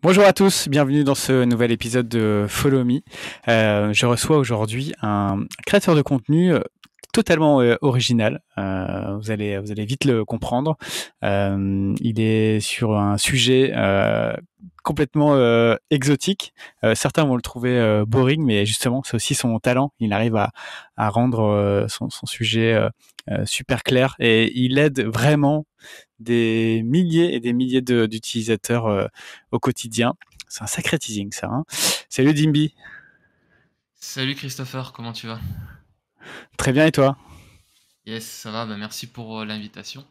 Bonjour à tous, bienvenue dans ce nouvel épisode de Follow Me. Euh, je reçois aujourd'hui un créateur de contenu euh, totalement euh, original. Euh, vous allez vous allez vite le comprendre. Euh, il est sur un sujet complètement exotique. certains vont le trouver boring, mais justement, c'est aussi son talent. Il arrive à, rendre son, sujet super clair et il aide vraiment des milliers et des milliers d'utilisateurs au quotidien. C'est un sacré teasing, ça. Hein. Salut Dimby. Salut Christopher, comment tu vas Très bien, et toi Yes, ça va, bah, merci pour euh, l'invitation.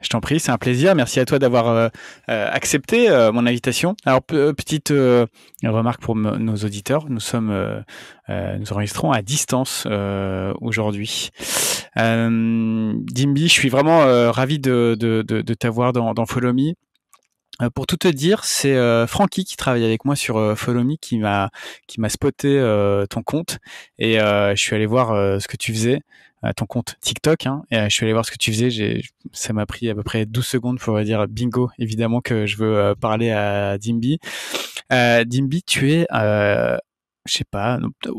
Je t'en prie, c'est un plaisir. Merci à toi d'avoir euh, euh, accepté mon invitation. Alors petite remarque pour nos auditeurs, nous sommes, nous enregistrons à distance aujourd'hui. Dimbi, je suis vraiment ravi de, t'avoir dans, dans Follow Me. Euh, pour tout te dire, c'est euh, Francky qui travaille avec moi sur euh, Follow Me qui m'a qui m'a spoté euh, ton compte et euh, je suis allé voir ce que tu faisais ton compte TikTok hein, et je suis allé voir ce que tu faisais, j'ai ça m'a pris à peu près 12 secondes pour dire bingo évidemment que je veux parler à Dimby. Dimby, tu es je sais pas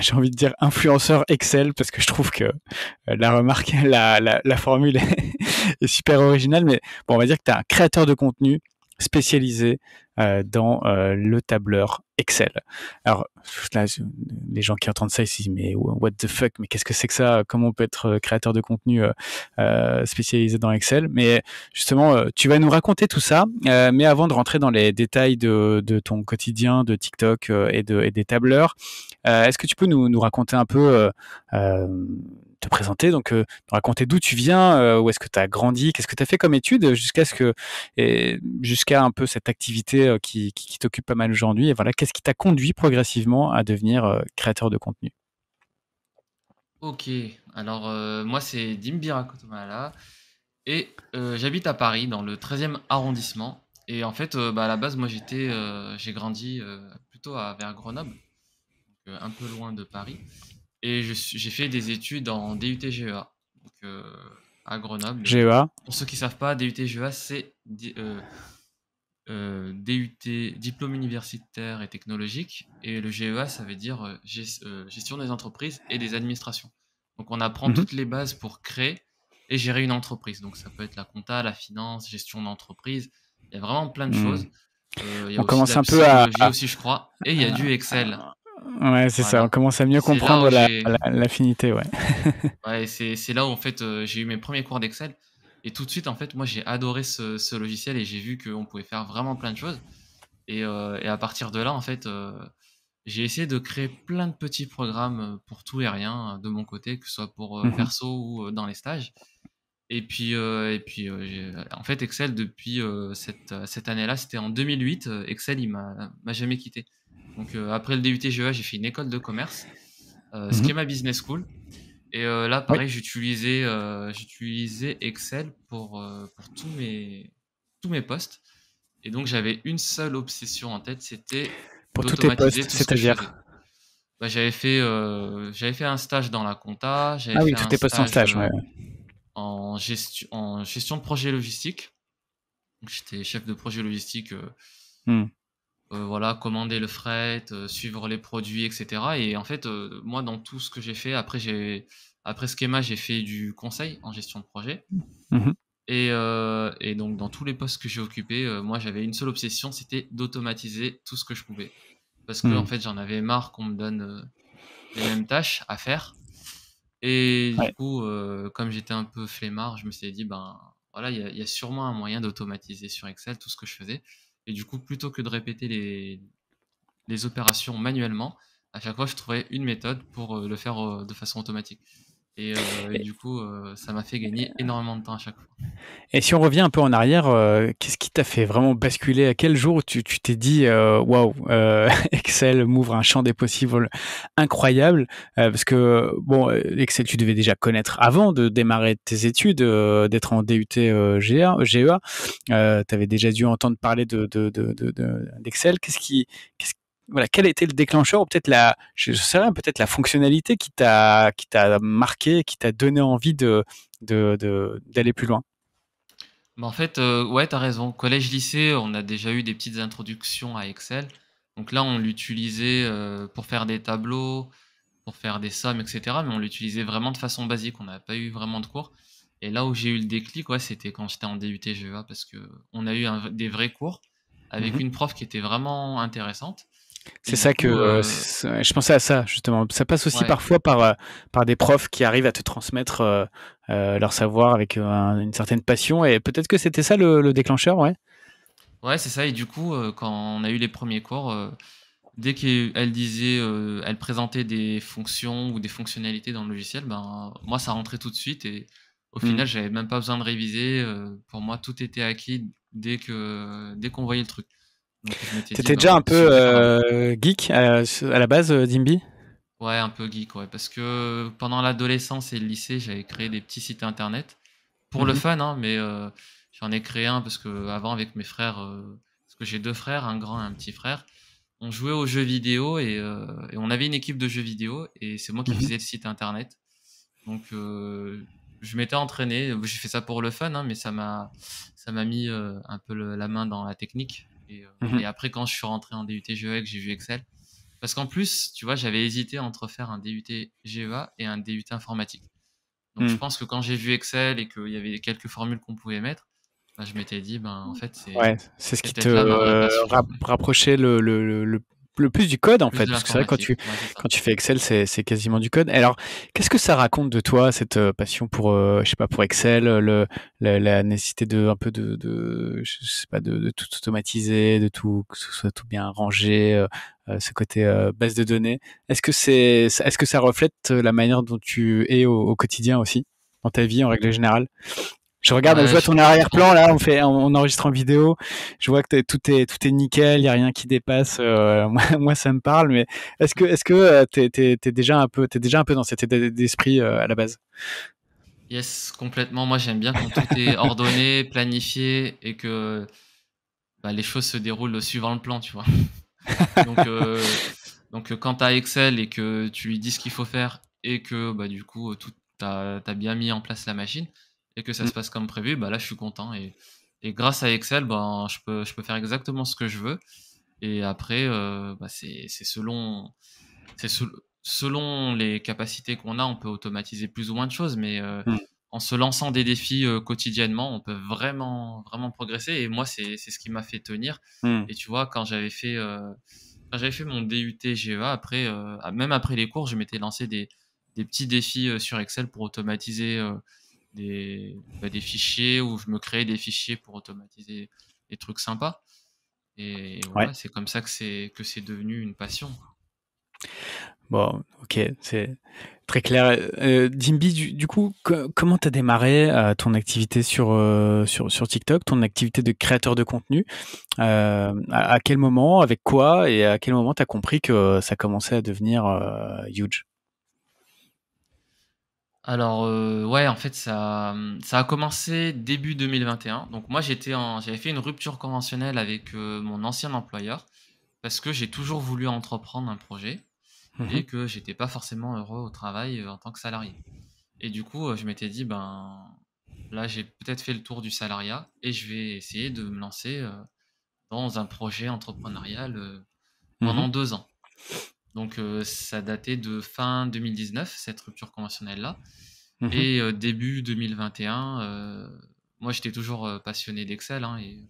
j'ai envie de dire influenceur Excel parce que je trouve que la remarque, la, la, la formule est super originale, mais bon, on va dire que tu es un créateur de contenu spécialisé euh, dans euh, le tableur Excel. Alors là, les gens qui entendent ça, ils se disent mais what the fuck, mais qu'est-ce que c'est que ça Comment on peut être euh, créateur de contenu euh, euh, spécialisé dans Excel Mais justement, tu vas nous raconter tout ça. mais avant de rentrer dans les détails de, de ton quotidien, de TikTok et, de, et des tableurs, est-ce que tu peux nous, nous raconter un peu te présenter, donc euh, raconter d'où tu viens, euh, où est-ce que tu as grandi, qu'est-ce que tu as fait comme études euh, jusqu'à ce que jusqu'à un peu cette activité qui, t'occupe pas mal aujourd'hui et voilà, qu'est-ce qui t'a conduit progressivement à devenir créateur de contenu Ok, alors moi c'est Dimbira Kotomala et j'habite à Paris dans le 13e arrondissement et en fait bah, à la base moi j'étais j'ai grandi plutôt à, vers Grenoble un peu loin de Paris. Et j'ai fait des études en DUT-GEA, euh, à Grenoble. GEA Pour ceux qui ne savent pas, DUT-GEA, c'est DUT, euh, euh, diplôme universitaire et technologique. Et le GEA, ça veut dire gestion des entreprises et des administrations. Donc on apprend mhm. toutes les bases pour créer et gérer une entreprise. Donc ça peut être la compta, la finance, gestion d'entreprise. Il y a vraiment plein de mhm. choses. Euh, on commence un peu à. aussi, je crois. Et il y a du Excel. Ah. Ouais, c'est ça, on commence à mieux comprendre l'affinité, ouais. ouais c'est là où en fait euh, j'ai eu mes premiers cours d'Excel. Et tout de suite, en fait, moi j'ai adoré ce, logiciel et j'ai vu qu'on pouvait faire vraiment plein de choses. Et, euh, à partir de là, en fait, euh, j'ai essayé de créer plein de petits programmes pour tout et rien de mon côté, que ce soit pour mhm. perso ou dans les stages. Et puis, et puis en fait, Excel, depuis cette, cette année-là, c'était en 2008, Excel, il m'a jamais quitté. Donc euh, après le DUT e j'ai fait une école de commerce, ce qui est ma business school. Et euh, là, pareil, j'utilisais euh, j'utilisais Excel pour, pour tous, mes, tous mes postes. Et donc j'avais une seule obsession en tête, c'était pour tous tes postes, c'est-à-dire bah, j'avais fait j'avais fait un stage dans la compta, j'avais ah oui, fait postes en stage, en, gestion, en gestion de projet logistique. J'étais chef de projet logistique hmm. Euh, voilà, commander le fret, euh, suivre les produits, etc. Et en fait, euh, moi, dans tout ce que j'ai fait, après, j'ai, après Schema, j'ai fait du conseil en gestion de projet. Mhm. Et, donc, dans tous les postes que j'ai occupés, moi, j'avais une seule obsession, c'était d'automatiser tout ce que je pouvais. Parce que, mhm. en fait, j'en avais marre qu'on me donne les mêmes tâches à faire. Et du coup, comme j'étais un peu flemmard, je me suis dit, ben voilà, il y, a sûrement un moyen d'automatiser sur Excel tout ce que je faisais. Et du coup, plutôt que de répéter les, les opérations manuellement, à chaque fois, je trouvais une méthode pour euh, le faire euh, de façon automatique. Euh, et, du coup, euh, ça m'a fait gagner euh. énormément de temps à chaque fois. Et si on revient un peu en arrière, qu'est-ce qui t'a fait vraiment basculer À quel jour tu t'es dit waouh, Excel m'ouvre un champ des possibles incroyable Parce que bon, Excel, tu devais déjà connaître avant de démarrer tes études, d'être en DUT GEA. E tu avais déjà dû entendre parler d'Excel. De, de, de, de Qu'est-ce qui voilà, quel était le déclencheur ou peut-être la, je peut-être la fonctionnalité qui t'a qui t'a marqué, qui t'a donné envie de d'aller plus loin. Bah, en fait, euh, ouais, as raison. Collège, lycée, on a déjà eu des petites introductions à Excel. Donc là, on l'utilisait euh, pour faire des tableaux, pour faire des sommes, etc. Mais on l'utilisait vraiment de façon basique. On n'a pas eu vraiment de cours. Et là où j'ai eu le déclic, ouais, c'était quand j'étais en DUT e parce que on a eu des vrais cours avec mmh une prof qui était vraiment intéressante. C'est ça que euh, euh, je pensais à ça justement. Ça passe aussi parfois par euh, par des profs qui arrivent à te transmettre leur savoir avec une certaine passion et peut-être que c'était ça le, déclencheur, ouais. Ouais, c'est ça. Et du coup, quand on a eu les premiers cours, dès qu'elle disait, elle présentait des fonctions ou des fonctionnalités dans le logiciel, ben moi ça rentrait tout de suite et au mm. final, j'avais même pas besoin de réviser. pour moi, tout était acquis dès que dès qu'on voyait le truc. T'étais déjà un peu euh, geek euh, à, la base, euh, Dimby Ouais, un peu geek, ouais. Parce que pendant l'adolescence et le lycée, j'avais créé des petits sites internet pour le mhm. fun, hein, mais j'en ai créé un parce que avant, avec mes frères, parce que j'ai deux frères, un grand et un petit frère, on jouait aux jeux vidéo et, on avait une équipe de jeux vidéo et c'est moi qui mhm. faisais le site internet. Donc, je m'étais entraîné, j'ai fait ça pour le fun, hein, mais ça m'a, ça m'a mis un peu la main dans la technique. Euh, mmh et, après, quand je suis rentré en DUT GEA j'ai vu Excel, parce qu'en plus, tu vois, j'avais hésité entre faire un DUT GEA et un DUT informatique. Donc mmh. je pense que quand j'ai vu Excel et qu'il y avait quelques formules qu'on pouvait mettre, bah, je m'étais dit, ben, en fait, c'est ouais, ce qui te rapprochait le, le, le, le plus du code en fait, parce que c'est vrai quand tu quand tu fais Excel, c'est quasiment du code. Alors, qu'est-ce que ça raconte de toi cette euh, passion pour euh, je sais pas pour Excel, euh, le, la, nécessité de un peu de, je sais pas de, tout automatiser, de tout que ce soit tout bien rangé, ce côté base de données. Est-ce que c'est est-ce que ça reflète la manière dont tu es au quotidien aussi dans ta vie en règle générale je regarde, je vois ton arrière-plan là, on enregistre en vidéo. Je vois que tout est tout est nickel, il y a rien qui dépasse. Euh, moi, ça me parle. Mais est-ce que est-ce que euh, es, déjà un peu déjà un peu dans cet état d'esprit euh, à la base Yes, complètement. Moi, j'aime bien quand tout est ordonné, planifié et que bah, les choses se déroulent suivant le plan, tu vois. Donc quand tu quand Excel et que tu lui dis ce qu'il faut faire et que bah, du coup tout t'as as bien mis en place la machine et que ça mm. se passe comme prévu, bah là, je suis content. Et, et grâce à Excel, ben, je, peux, je peux faire exactement ce que je veux. Et après, euh, bah, c'est selon, selon les capacités qu'on a, on peut automatiser plus ou moins de choses, mais euh, mm. en se lançant des défis euh, quotidiennement, on peut vraiment, vraiment progresser. Et moi, c'est ce qui m'a fait tenir. Mm. Et tu vois, quand j'avais fait, euh, j'avais fait mon DUT GEA, après, même après les cours, je m'étais lancé des, des, petits défis sur Excel pour automatiser bah, des, fichiers où je me crée des fichiers pour automatiser des trucs sympas. Et, c'est comme ça que c'est que c'est devenu une passion. Bon, ok, c'est très clair. Euh, du, coup, comment tu as démarré euh, ton activité sur, euh, sur, sur, TikTok, ton activité de créateur de contenu à, à, quel moment, avec quoi, et à quel moment tu as compris que ça commençait à devenir huge alors euh, ouais, en fait ça, ça a commencé début 2021. Donc moi j'étais en, j'avais fait une rupture conventionnelle avec euh, mon ancien employeur parce que j'ai toujours voulu entreprendre un projet mhm. et que j'étais pas forcément heureux au travail en tant que salarié. Et du coup euh, je m'étais dit ben là j'ai peut-être fait le tour du salariat et je vais essayer de me lancer dans un projet entrepreneurial pendant mhm. deux ans. Donc euh, ça datait de fin 2019, cette rupture conventionnelle-là. Mhm. Et euh, début 2021, euh, moi j'étais toujours passionné d'Excel hein, et,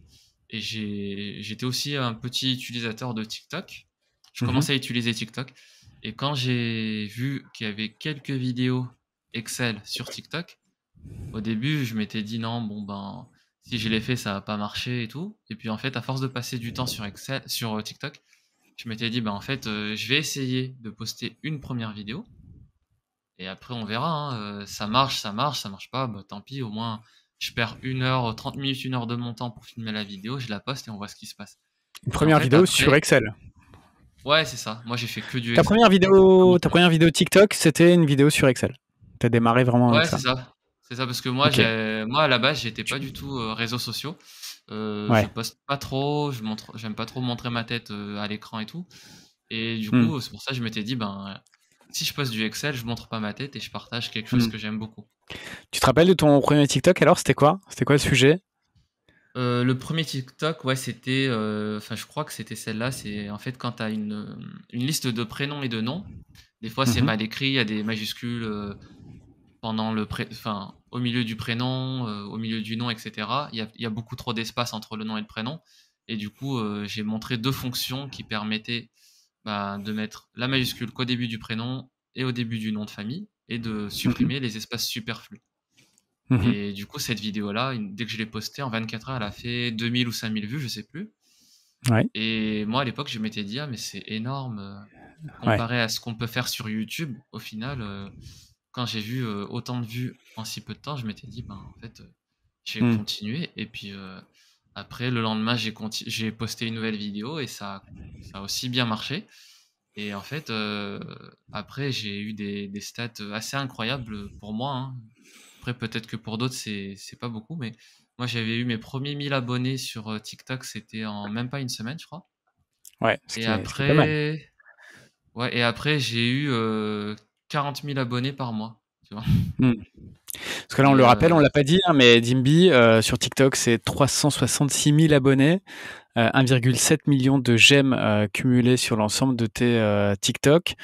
j'étais aussi un petit utilisateur de TikTok. Je mhm. commençais à utiliser TikTok. Et quand j'ai vu qu'il y avait quelques vidéos Excel sur TikTok, au début, je m'étais dit non, bon ben, si je l'ai fait, ça va pas marcher et tout. Et puis en fait, à force de passer du temps sur Excel, sur TikTok, je m'étais dit, bah, en fait, euh, je vais essayer de poster une première vidéo. Et après, on verra. Hein, euh, ça marche, ça marche, ça marche pas. Bah, tant pis, au moins, je perds une heure, 30 minutes, une heure de mon temps pour filmer la vidéo. Je la poste et on voit ce qui se passe. Une première vidéo sur Excel. Ouais, c'est ça. Moi, j'ai fait que du. Excel. Ta première vidéo, ta première vidéo TikTok, c'était une vidéo sur Excel. T'as démarré vraiment. Ouais, c'est ça. C'est ça, parce que moi, moi à la base, j'étais pas du tout réseau réseaux sociaux. Euh, je poste pas trop, je montre, j'aime pas trop montrer ma tête euh, à l'écran et tout. Et du hmm. coup, c'est pour ça que je m'étais dit, ben, si je poste du Excel, je montre pas ma tête et je partage quelque chose hmm. que j'aime beaucoup. Tu te rappelles de ton premier TikTok alors C'était quoi C'était quoi le sujet euh, le premier TikTok, ouais, c'était, enfin, je crois que c'était celle-là. C'est en fait quand tu as une, liste de prénoms et de noms. Des fois, c'est mmh mal écrit, il y a des majuscules pendant le, au milieu du prénom, euh, au milieu du nom, etc. Il y a, beaucoup trop d'espace entre le nom et le prénom. Et du coup, euh, j'ai montré deux fonctions qui permettaient bah, de mettre la majuscule qu'au début du prénom et au début du nom de famille et de supprimer mhm. les espaces superflus. Mhm. Et du coup, cette vidéo-là, dès que je l'ai postée, en 24 heures, elle a fait 2000 ou 5000 vues, je sais plus. Et moi, à l'époque, je m'étais dit, ah, mais c'est énorme. Euh, comparé à ce qu'on peut faire sur YouTube, au final, quand j'ai vu autant de vues en si peu de temps, je m'étais dit, ben, en fait, j'ai mmh. continué. Et puis après, le lendemain, j'ai, j'ai posté une nouvelle vidéo et ça, a aussi bien marché. Et en fait, après, j'ai eu des, stats assez incroyables pour moi. Hein. Après, peut-être que pour d'autres, c'est, c'est pas beaucoup, mais moi, j'avais eu mes premiers 1000 abonnés sur TikTok, c'était en même pas une semaine, je crois. Ouais. et, après... ouais et après, j'ai eu 40 000 abonnés par mois. Hmm. Parce que là, on le euh, rappelle, on ne l'a pas dit, hein, mais Dimby euh, sur TikTok, c'est 366 000 abonnés, 1,7 euh, million de j'aime cumulés sur l'ensemble de tes TikTok.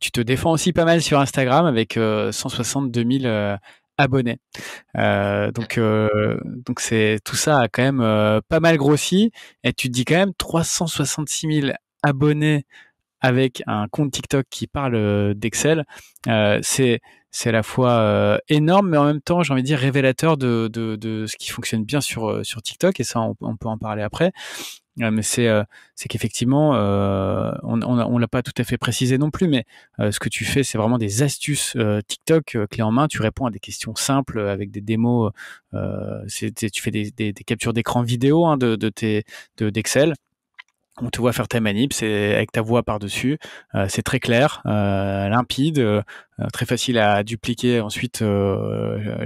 tu te défends aussi pas mal sur Instagram avec 162 000 abonnés. donc, donc c'est tout ça a quand même pas mal grossi. Et tu te dis quand même 366 000 abonnés avec un compte TikTok qui parle euh, d'Excel, euh, c'est c'est à la fois euh, énorme, mais en même temps, j'ai envie de dire révélateur de, de, de, ce qui fonctionne bien sur sur TikTok. Et ça, on, peut en parler après mais c'est c'est qu'effectivement, euh, on ne l'a pas tout à fait précisé non plus, mais ce que tu fais, c'est vraiment des astuces TikTok clé en main. Tu réponds à des questions simples avec des démos. tu fais des, des, captures d'écran vidéo hein, de, de tes d'Excel on te voit faire ta manip, c'est avec ta voix par-dessus, euh, c'est très clair, euh, limpide, euh, très facile à dupliquer ensuite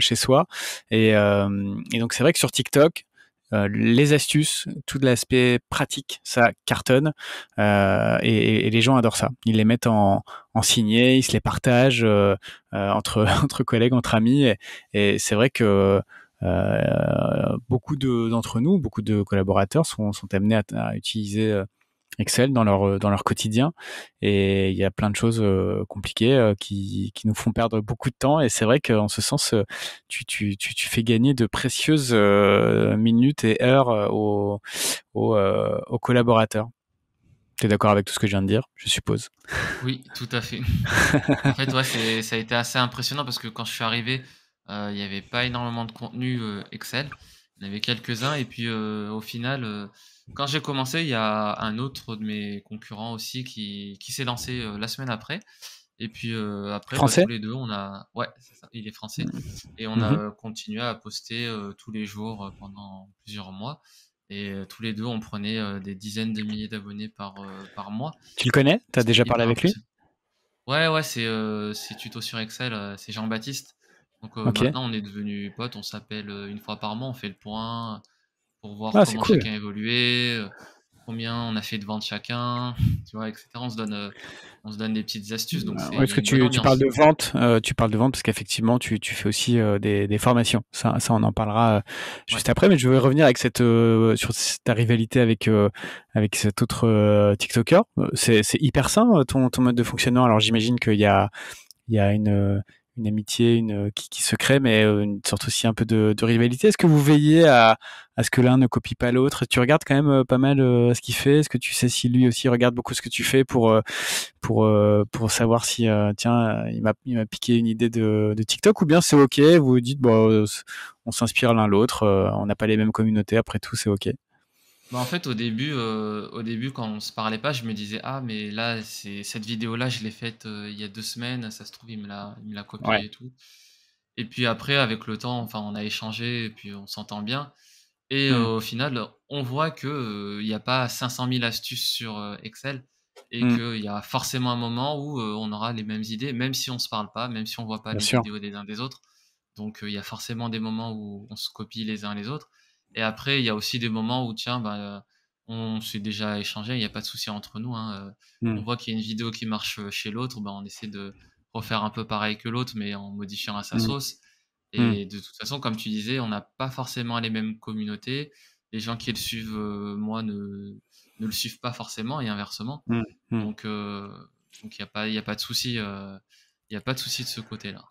chez soi. Et, donc c'est vrai que sur TikTok, les astuces, tout l'aspect pratique, ça cartonne et, les gens adorent ça. Ils les mettent en, signé, ils se les partagent entre, entre collègues, entre amis. et c'est vrai que euh, beaucoup d'entre nous, beaucoup de collaborateurs sont, sont amenés à, utiliser euh, Excel dans leur euh, dans leur quotidien et il y a plein de choses compliquées qui, nous font perdre beaucoup de temps et c'est vrai qu'en ce sens tu, fais gagner de précieuses minutes et heures aux, aux collaborateurs. Tu es d'accord avec tout ce que je viens de dire, je suppose. Oui, tout à fait. en fait, ouais, ça a été assez impressionnant parce que quand je suis arrivé, euh, il n'y avait pas énormément de contenu euh, Excel. Il y en avait quelques-uns. Et puis euh, au final, quand j'ai commencé, il y a un autre de mes concurrents aussi qui, s'est lancé la semaine après. Et puis après, bah, tous les deux, on a. Ouais, il est français. Mmh. Et on a mmh continué à poster tous les jours pendant plusieurs mois. Et tous les deux, on prenait des dizaines de milliers d'abonnés par, par mois. Tu le connais Tu as déjà parlé avec lui Ouais, ouais, c'est tuto sur Excel, c'est Jean-Baptiste. Donc euh, maintenant, on est devenus potes, on s'appelle euh, une fois par mois, on fait le point pour voir ah, comment chacun a évolué, euh, combien on a fait de ventes chacun, tu vois, etc. On se donne, des petites astuces. Donc ah, ouais, que tu, parles de vente, tu parles de vente parce qu'effectivement, tu, fais aussi des, formations. Ça, on en parlera juste après, mais je vais revenir avec cette, sur ta rivalité avec, avec cet autre TikToker. C'est hyper sain ton, ton mode de fonctionnement. Alors j'imagine qu'il y a il y a une, une amitié une, euh, qui, se crée, mais euh, une sorte aussi un peu de, rivalité. Est-ce que vous veillez à, à ce que l'un ne copie pas l'autre Tu regardes quand même euh, pas mal ce qu'il fait. Est-ce que tu sais si lui aussi regarde beaucoup ce que tu fais pour, pour, pour savoir si, tiens, il m'a piqué une idée de, de TikTok ou bien c'est OK Vous dites, bon, on s'inspire l'un l'autre, on n'a pas les mêmes communautés, après tout, c'est OK. Bah, en fait, au début, euh, au début, quand on se parlait pas, je me disais ah mais là, c'est cette vidéo-là, je l'ai faite euh, il y a deux semaines. Ça se trouve, il me l'a, copiée et tout. Et puis après, avec le temps, enfin, on a échangé et puis on s'entend bien. Et mmh. euh, au final, on voit que n'y a pas 500 000 astuces sur Excel et mmh. qu'il y a forcément un moment où on aura les mêmes idées, même si on se parle pas, même si on voit pas les vidéos des uns des autres. Donc il y a forcément des moments où on se copie les uns les autres. Et après, il y a aussi des moments où, tiens, bah, euh, on s'est déjà échangé, il n'y a pas de souci entre nous. Hein, euh, on hmm. voit qu'il y a une vidéo qui marche euh, chez l'autre, bah, on essaie de refaire un peu pareil que l'autre, mais en modifiant à sa hmm. sauce. Et hmm. de toute façon, comme tu disais, on n'a pas forcément les mêmes communautés. Les gens qui le suivent, moi, ne, le suivent pas forcément et inversement. Donc, il n'y a, pas, a pas de souci. Il a pas de souci de ce côté-là.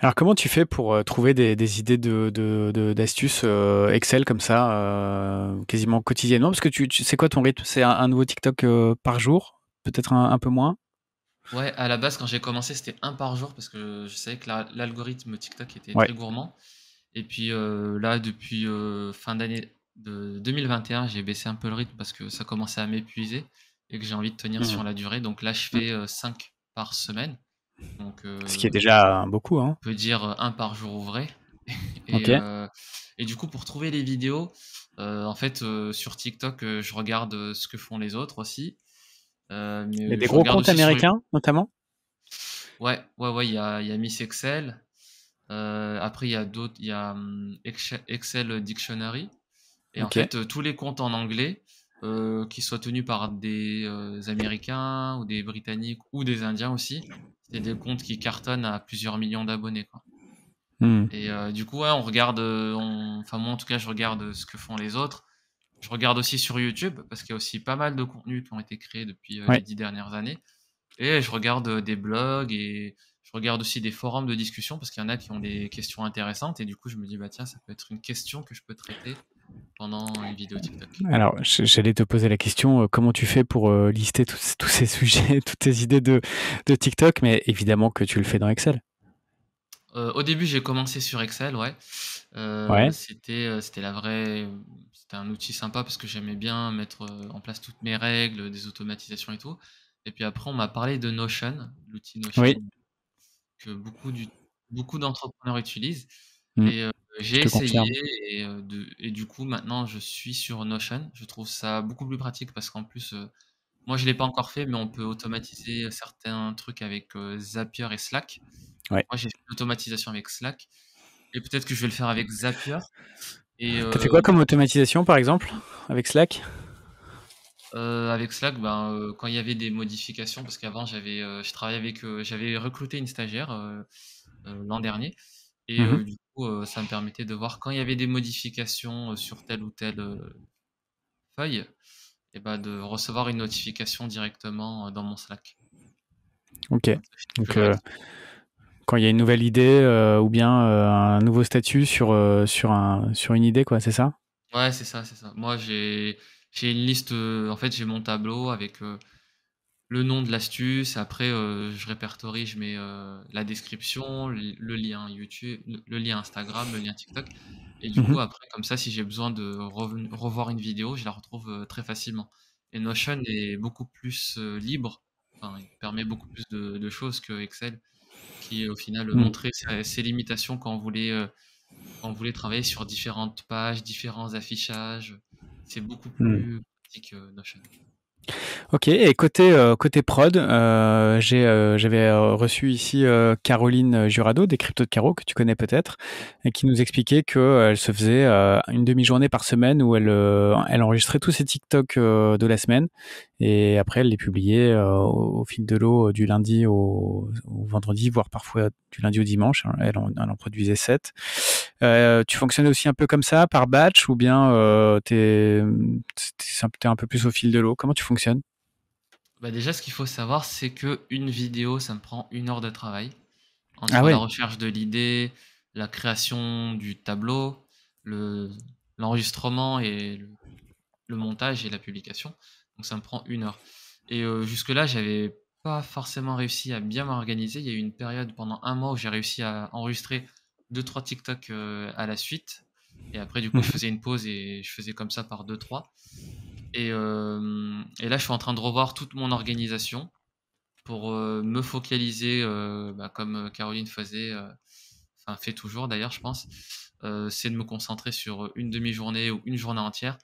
Alors comment tu fais pour euh, trouver des, idées d'astuces euh, Excel comme ça, euh, quasiment quotidiennement Parce que tu, sais quoi ton rythme C'est un, nouveau TikTok par jour Peut-être un, peu moins Ouais, à la base, quand j'ai commencé, c'était un par jour parce que je savais que l'algorithme TikTok était très gourmand. Et puis là, depuis fin d'année 2021, j'ai baissé un peu le rythme parce que ça commençait à m'épuiser et que j'ai envie de tenir mmh. sur la durée. Donc là, je fais 5 mmh. par semaine. Euh, ce qui est déjà beaucoup. Hein. On peut dire euh, un par jour ouvré. et, euh, et du coup, pour trouver les vidéos, en fait, sur TikTok, je regarde ce que font les autres aussi. mais des gros comptes américains, notamment Ouais, ouais, ouais, il y a, y a Miss Excel, après, il y a d'autres, il y a hum, Excel Dictionary. Et en fait, tous les comptes en anglais, euh, qui soit tenu par des euh, Américains ou des Britanniques ou des Indiens aussi. C'est des comptes qui cartonnent à plusieurs millions d'abonnés. Hmm. Et euh, du coup, on regarde, enfin moi en tout cas, je regarde ce que font les autres. Je regarde aussi sur YouTube parce qu'il y a aussi pas mal de contenus qui ont été créés depuis les dix dernières années. Et je regarde des blogs et je regarde aussi des forums de discussion parce qu'il y en a qui ont des questions intéressantes et du coup je me dis bah tiens ça peut être une question que je peux traiter pendant une vidéo TikTok. Alors, j'allais te poser la question, euh, comment tu fais pour euh, lister tous, ces sujets, toutes tes idées de, TikTok, mais évidemment que tu le fais dans Excel. Euh, au début, j'ai commencé sur Excel, ouais. C'était, c'était la vraie, c'était un outil sympa parce que j'aimais bien mettre en place toutes mes règles, des automatisations et tout. Et puis après, on m'a parlé de Notion, l'outil Notion que beaucoup d'entrepreneurs utilisent. Mm. Et euh, j'ai essayé euh, et, du coup maintenant je suis sur Notion. Je trouve ça beaucoup plus pratique parce qu'en plus, euh, moi je ne l'ai pas encore fait, mais on peut automatiser certains trucs avec Zapier et Slack. Moi j'ai fait l'automatisation avec Slack et peut-être que je vais le faire avec Zapier. Tu T'as fait quoi comme automatisation par exemple avec Slack avec Slack, ben, quand il y avait des modifications, parce qu'avant j'avais, je travaillais avec, j'avais recruté une stagiaire l'an dernier, Mmh et du coup, ça me permettait de voir quand il y avait des modifications sur telle ou telle feuille, et bah de recevoir une notification directement dans mon Slack. Ok. Donc, quand il y a une nouvelle idée ou bien un nouveau statut sur, sur, un, sur une idée, quoi, c'est ça Ouais, c'est ça, c'est ça. Moi, j'ai une liste. en fait, j'ai mon tableau avec le nom de l'astuce. Après, euh, je répertorie, je mets euh, la description, le, lien YouTube, le, lien Instagram, le lien TikTok. Et du mhm. coup, après, comme ça, si j'ai besoin de revoir une vidéo, je la retrouve euh, très facilement. Et Notion est beaucoup plus libre. Enfin, il permet beaucoup plus de, choses que Excel, qui au final mm. montrait ses, limitations quand on voulait, quand on voulait travailler sur différentes pages, différents affichages. C'est beaucoup mm. plus que Notion. Ok, et côté, euh, côté prod, euh, j'ai, euh, j'avais reçu ici Caroline Jurado des Cryptos de Caro, que tu connais peut-être, et qui nous expliquait qu'elle se faisait une demi-journée par semaine où elle, elle enregistrait tous ses TikTok de la semaine et après, elle les publiait euh, au, fil de l'eau euh, du lundi au, vendredi, voire parfois du lundi au dimanche. Hein. Elle en, produisait 7. Euh, tu fonctionnais aussi un peu comme ça, par batch, ou bien tu es, un peu plus au fil de l'eau Comment tu fonctionnes bah Déjà, ce qu'il faut savoir, c'est que une vidéo, ça me prend une heure de travail. Entre ah la recherche de l'idée, la création du tableau, l'enregistrement et le, montage et la publication. Donc ça me prend une heure. Et euh, jusque-là, j'avais pas forcément réussi à bien m'organiser. Il y a eu une période pendant un mois où j'ai réussi à enregistrer deux trois TikTok euh, à la suite. Et après, du coup, je mhm. faisais une pause et je faisais comme ça par deux trois. Et, euh, là, je suis en train de revoir toute mon organisation pour me focaliser, bah, comme Caroline faisait, enfin fait toujours d'ailleurs, je pense. c'est de me concentrer sur une demi-journée ou une journée entière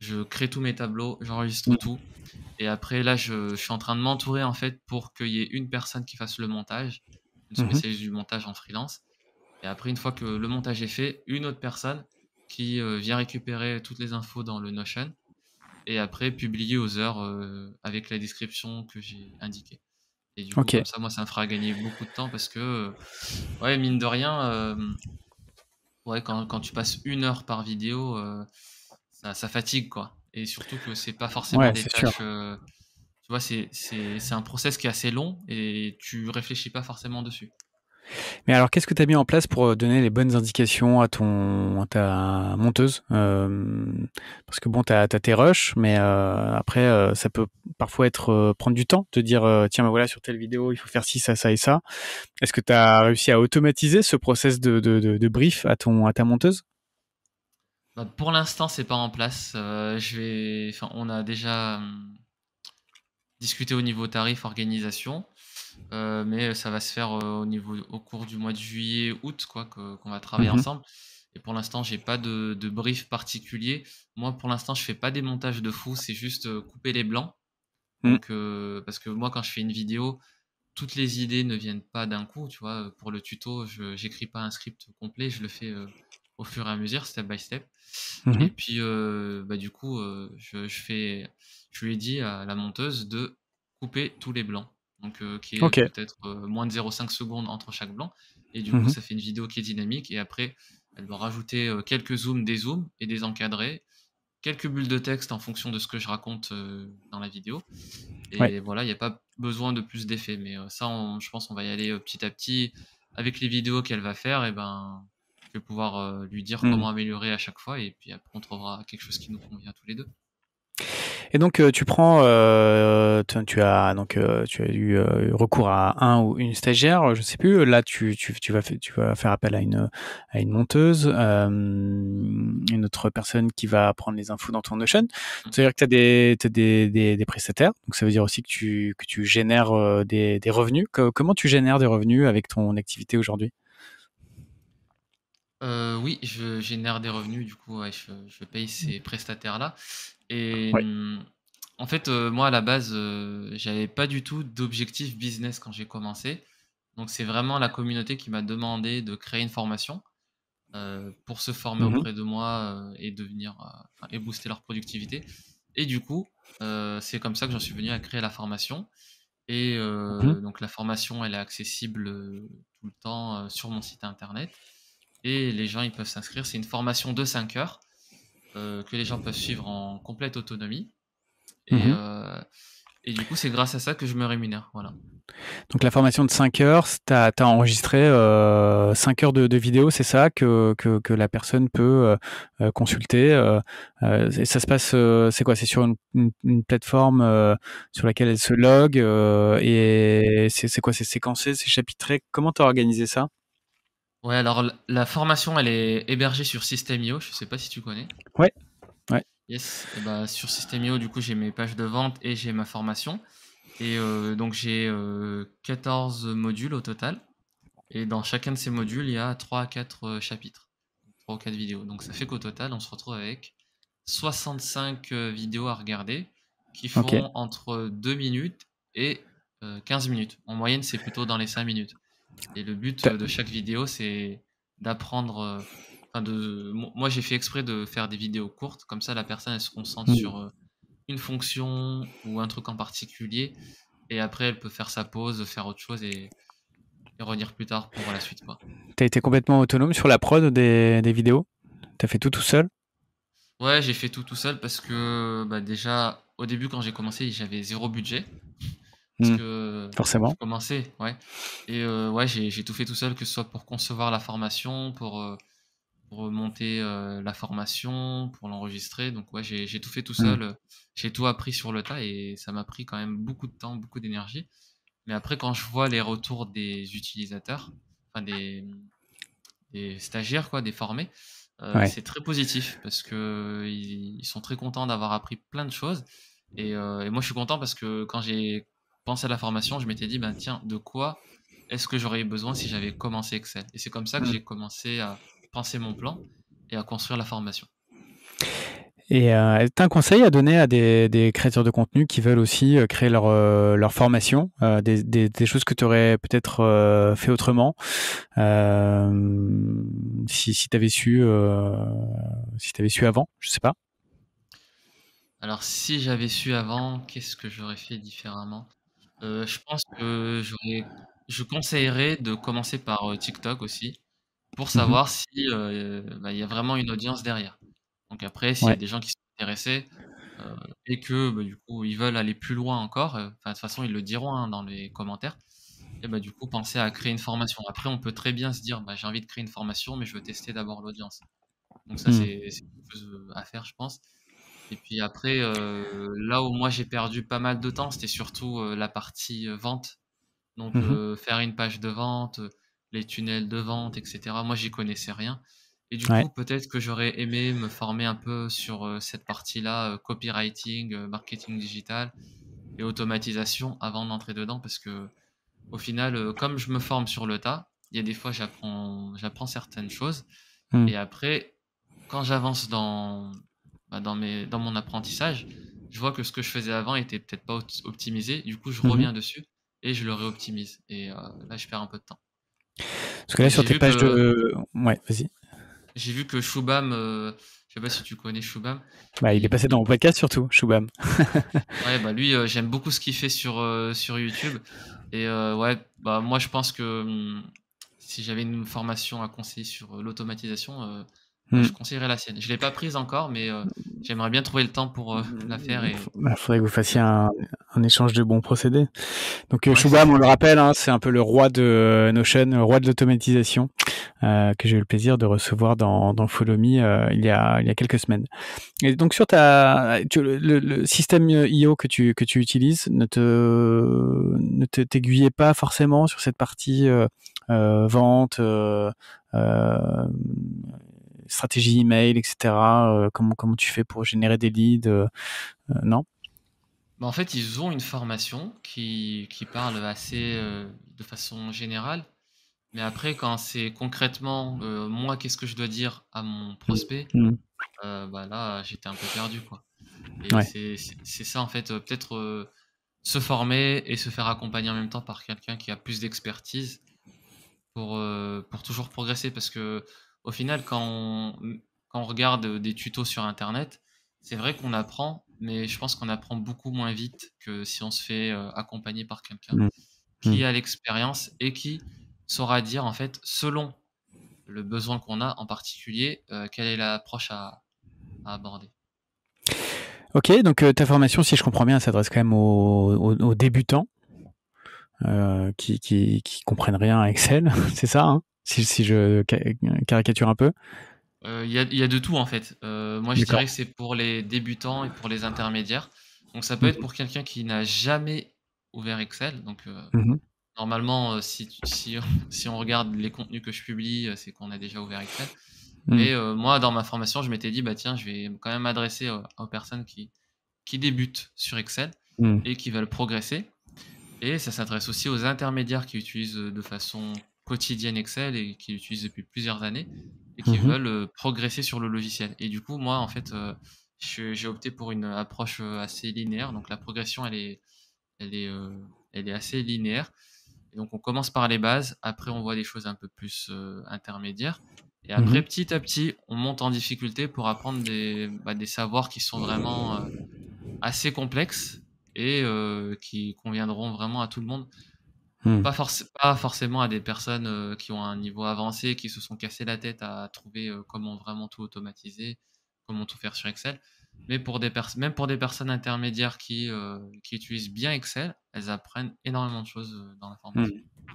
je crée tous mes tableaux, j'enregistre mm. tout. Et après, là, je, suis en train de m'entourer en fait pour qu'il y ait une personne qui fasse le montage, une mm-hmm. spécialiste du montage en freelance. Et après, une fois que le montage est fait, une autre personne qui euh, vient récupérer toutes les infos dans le Notion et après publier aux heures euh, avec la description que j'ai indiquée. Et du coup, ça, moi, ça me fera gagner beaucoup de temps parce que, euh, ouais, mine de rien, ouais, quand, quand, tu passes une heure par vidéo, ça, fatigue, quoi. Et surtout que c'est pas forcément des tâches. Euh, tu vois, c'est un process qui est assez long et tu réfléchis pas forcément dessus. Mais alors, qu'est-ce que tu as mis en place pour euh, donner les bonnes indications à ton ta monteuse euh, Parce que bon, tu as, tes rushs, mais après, ça peut parfois être prendre du temps, te dire tiens, ben voilà, sur telle vidéo, il faut faire ci, ça, ça et ça. Est-ce que tu as réussi à automatiser ce process de, de brief à ton à ta monteuse euh, pour l'instant, c'est pas en place. Euh, on a déjà euh, discuté au niveau tarif, organisation, mais ça va se faire au niveau, au cours du mois de juillet, août, quoi, qu'on va travailler mhm. ensemble. Et pour l'instant, j'ai pas de, brief particulier. Moi, pour l'instant, je fais pas des montages de fou. C'est juste couper les blancs. Mhm. parce que moi, quand je fais une vidéo, toutes les idées ne viennent pas d'un coup. Tu vois, pour le tuto, je n'écris pas un script complet. Je le fais au fur et à mesure, step by step. Mhm. Et puis, euh, bah, du coup, euh, je, je, fais, je lui ai dit à la monteuse de couper tous les blancs. Donc, euh, qui est peut-être moins de 0,5 secondes entre chaque blanc. Et du coup, mhm. ça fait une vidéo qui est dynamique. Et après, elle va rajouter quelques zooms, des zooms et des encadrés, quelques bulles de texte en fonction de ce que je raconte dans la vidéo. Et voilà, il n'y a pas besoin de plus d'effets. Mais ça, je pense, on va y aller petit à petit. Avec les vidéos qu'elle va faire, et eh ben, je vais pouvoir euh, lui dire hmm. comment améliorer à chaque fois et puis après on trouvera quelque chose qui nous convient tous les deux. Et donc euh, tu prends, euh, tu as donc tu as eu recours à un ou une stagiaire, je sais plus. Là tu, tu, tu vas tu vas faire appel à une à une monteuse, euh, une autre personne qui va prendre les infos dans ton Notion. Hmm. C'est-à-dire que tu as des des, des, prestataires, donc ça veut dire aussi que tu que tu génères des, des revenus. comment tu génères des revenus avec ton activité aujourd'hui euh, oui, je génère des revenus, du coup, je, paye ces prestataires-là. Et mm, en fait, euh, moi, à la base, euh, j'avais pas du tout d'objectif business quand j'ai commencé. Donc, c'est vraiment la communauté qui m'a demandé de créer une formation pour se former mmh auprès de moi et devenir et booster leur productivité. Et du coup, c'est comme ça que j'en suis venu à créer la formation. Et mmh donc, la formation, elle est accessible tout le temps sur mon site internet. Et les gens, ils peuvent s'inscrire. C'est une formation de 5 heures euh, que les gens peuvent suivre en complète autonomie. Mhm. Euh, et, du coup, c'est grâce à ça que je me rémunère. Voilà. Donc la formation de 5 heures, tu as, enregistré 5 euh, heures de, vidéo, c'est ça que, que, la personne peut consulter. et ça se passe, c'est quoi C'est sur une, plateforme sur laquelle elle se log et c'est quoi C'est séquencé, c'est chapitré. Comment tu as organisé ça Ouais, alors la formation, elle est hébergée sur System.io, je sais pas si tu connais. Ouais. ouais. Yes, bah, sur System.io, du coup, j'ai mes pages de vente et j'ai ma formation. Et euh, donc, j'ai 14 euh, modules au total. Et dans chacun de ces modules, il y a 3 à 4 euh, chapitres, 3 ou 4 vidéos. Donc, ça fait qu'au total, on se retrouve avec 65 vidéos à regarder qui font entre 2 minutes et 15 minutes. En moyenne, c'est plutôt dans les 5 minutes. Et le but euh, de chaque vidéo, c'est d'apprendre. Euh, enfin de, moi, j'ai fait exprès de faire des vidéos courtes, comme ça, la personne elle se concentre mm. sur euh, une fonction ou un truc en particulier, et après, elle peut faire sa pause, faire autre chose et, revenir plus tard pour la suite. Tu as été complètement autonome sur la prod des, vidéos Tu as fait tout tout seul Ouais, j'ai fait tout tout seul parce que bah, déjà, au début, quand j'ai commencé, j'avais zéro budget. Hmm. que forcément. Commencer, ouais. Et euh, ouais, j'ai tout fait tout seul, que ce soit pour concevoir la formation, pour, euh, remonter monter euh, la formation, pour l'enregistrer. Donc ouais, j'ai tout fait tout hmm. seul. J'ai tout appris sur le tas et ça m'a pris quand même beaucoup de temps, beaucoup d'énergie. Mais après, quand je vois les retours des utilisateurs, enfin des, stagiaires, quoi, des formés, c'est très positif parce que ils, sont très contents d'avoir appris plein de choses. Et, et, moi, je suis content parce que quand j'ai à la formation, je m'étais dit, ben, tiens, de quoi est-ce que j'aurais eu besoin si j'avais commencé Excel Et c'est comme ça que mm. j'ai commencé à penser mon plan et à construire la formation. Et euh, un conseil à donner à des, créateurs de contenu qui veulent aussi euh, créer leur, euh, leur formation, euh, des, choses que tu aurais peut-être fait autrement, si, tu avais, su, si avais su avant, je sais pas. Alors si j'avais su avant, qu'est-ce que j'aurais fait différemment euh, je pense que je conseillerais de commencer par, TikTok aussi, pour mmh savoir si, bah, y a vraiment une audience derrière. Donc après, s'il y a des gens qui sont intéressés, et que, bah, du coup, ils veulent aller plus loin encore, de toute façon, ils le diront, hein, dans les commentaires et bah, du coup, penser à créer une formation. Après, on peut très bien se dire: bah, j'ai envie de créer une formation, mais je veux tester d'abord l'audience». Donc ça, mmh. c'est à faire, je pense. Et puis après, euh, là où moi j'ai perdu pas mal de temps, c'était surtout euh, la partie euh, vente. Donc mmh faire une page de vente, les tunnels de vente, etc. Moi j'y connaissais rien. Et du coup, peut-être que j'aurais aimé me former un peu sur cette partie-là, copywriting, marketing digital et automatisation avant d'entrer dedans parce que au final, comme je me forme sur le tas, il y a des fois j'apprends, j'apprends certaines choses. Mmh. Et après, quand j'avance dans, bah, dans, mes, dans mon apprentissage, je vois que ce que je faisais avant était peut-être pas optimisé. Du coup, je mmh reviens dessus et je le réoptimise. Et euh, là, je perds un peu de temps. Parce que là, sur tes pages de. Ouais, vas-y. J'ai vu que Shubham, Je euh, je sais pas si tu connais Shubham. Bah, il est passé dans mon podcast surtout, Shubham. ouais, bah lui, euh, j'aime beaucoup ce qu'il fait sur, sur YouTube. Et ouais, bah moi, je pense que hum, si j'avais une formation à conseiller sur l'automatisation, Hmm. Je conseillerais la sienne. Je l'ai pas prise encore, mais euh, j'aimerais bien trouver le temps pour euh, la hmm. faire. et... Bah, faudrait que vous fassiez un, un, échange de bons procédés. Donc euh, Shubham, on le rappelle, hein, c'est un peu le roi de Notion, le roi de l'automatisation, euh, que j'ai eu le plaisir de recevoir dans, dans Follow Me il, y a, il y a quelques semaines. Et donc sur ta, tu, le, le, système IO que tu, que tu utilises, ne te ne pas forcément sur cette partie vente. Euh, stratégie email, etc. Euh, comment, comment tu fais pour générer des leads euh, euh, Non bah, En fait, ils ont une formation qui, qui parle assez de façon générale. Mais après, quand c'est concrètement moi, qu'est-ce que je dois dire à mon prospect mm. bah, Là, j'étais un peu perdu. Quoi. Et c'est ça, en fait. Peut-être se former et se faire accompagner en même temps par quelqu'un qui a plus d'expertise pour, pour toujours progresser parce que au final, quand on, regarde euh, des tutos sur Internet, c'est vrai qu'on apprend, mais je pense qu'on apprend beaucoup moins vite que si on se fait euh, accompagner par quelqu'un mmh. qui mmh. a l'expérience et qui saura dire, en fait, selon le besoin qu'on a en particulier, euh, quelle est l'approche à, aborder. Ok, donc ta formation, si je comprends bien, s'adresse quand même aux, débutants qui, qui, comprennent rien à Excel, c'est ça hein si, je caricature un peu euh, Il y, a, de tout en fait. Euh, moi je dirais que c'est pour les débutants et pour les intermédiaires. Donc ça peut être mhm. pour quelqu'un qui n'a jamais ouvert Excel. Donc euh, mhm. normalement, si, si, on regarde les contenus que je publie, c'est qu'on a déjà ouvert Excel. Et mhm. Mais moi dans ma formation, je m'étais dit, bah tiens, je vais quand même m'adresser aux, personnes qui, qui débutent sur Excel et qui veulent progresser. Et ça s'adresse aussi aux intermédiaires qui utilisent de façon quotidienne Excel et qui l'utilisent depuis plusieurs années et qui mhm. veulent euh, progresser sur le logiciel. Et du coup, moi, en fait, euh, j'ai opté pour une approche euh, assez linéaire. Donc la progression, elle est, elle est, elle est assez linéaire. donc on commence par les bases, après on voit des choses un peu plus intermédiaires. Et après, mhm. petit à petit, on monte en difficulté pour apprendre des, bah, des savoirs qui sont vraiment assez complexes et qui conviendront vraiment à tout le monde. Hmm. Pas, forcément à des personnes euh, qui ont un niveau avancé, qui se sont cassé la tête à trouver euh, comment vraiment tout automatiser, comment tout faire sur Excel. Mais pour des même pour des personnes intermédiaires euh, qui, utilisent bien Excel, elles apprennent énormément de choses dans la formation. Hmm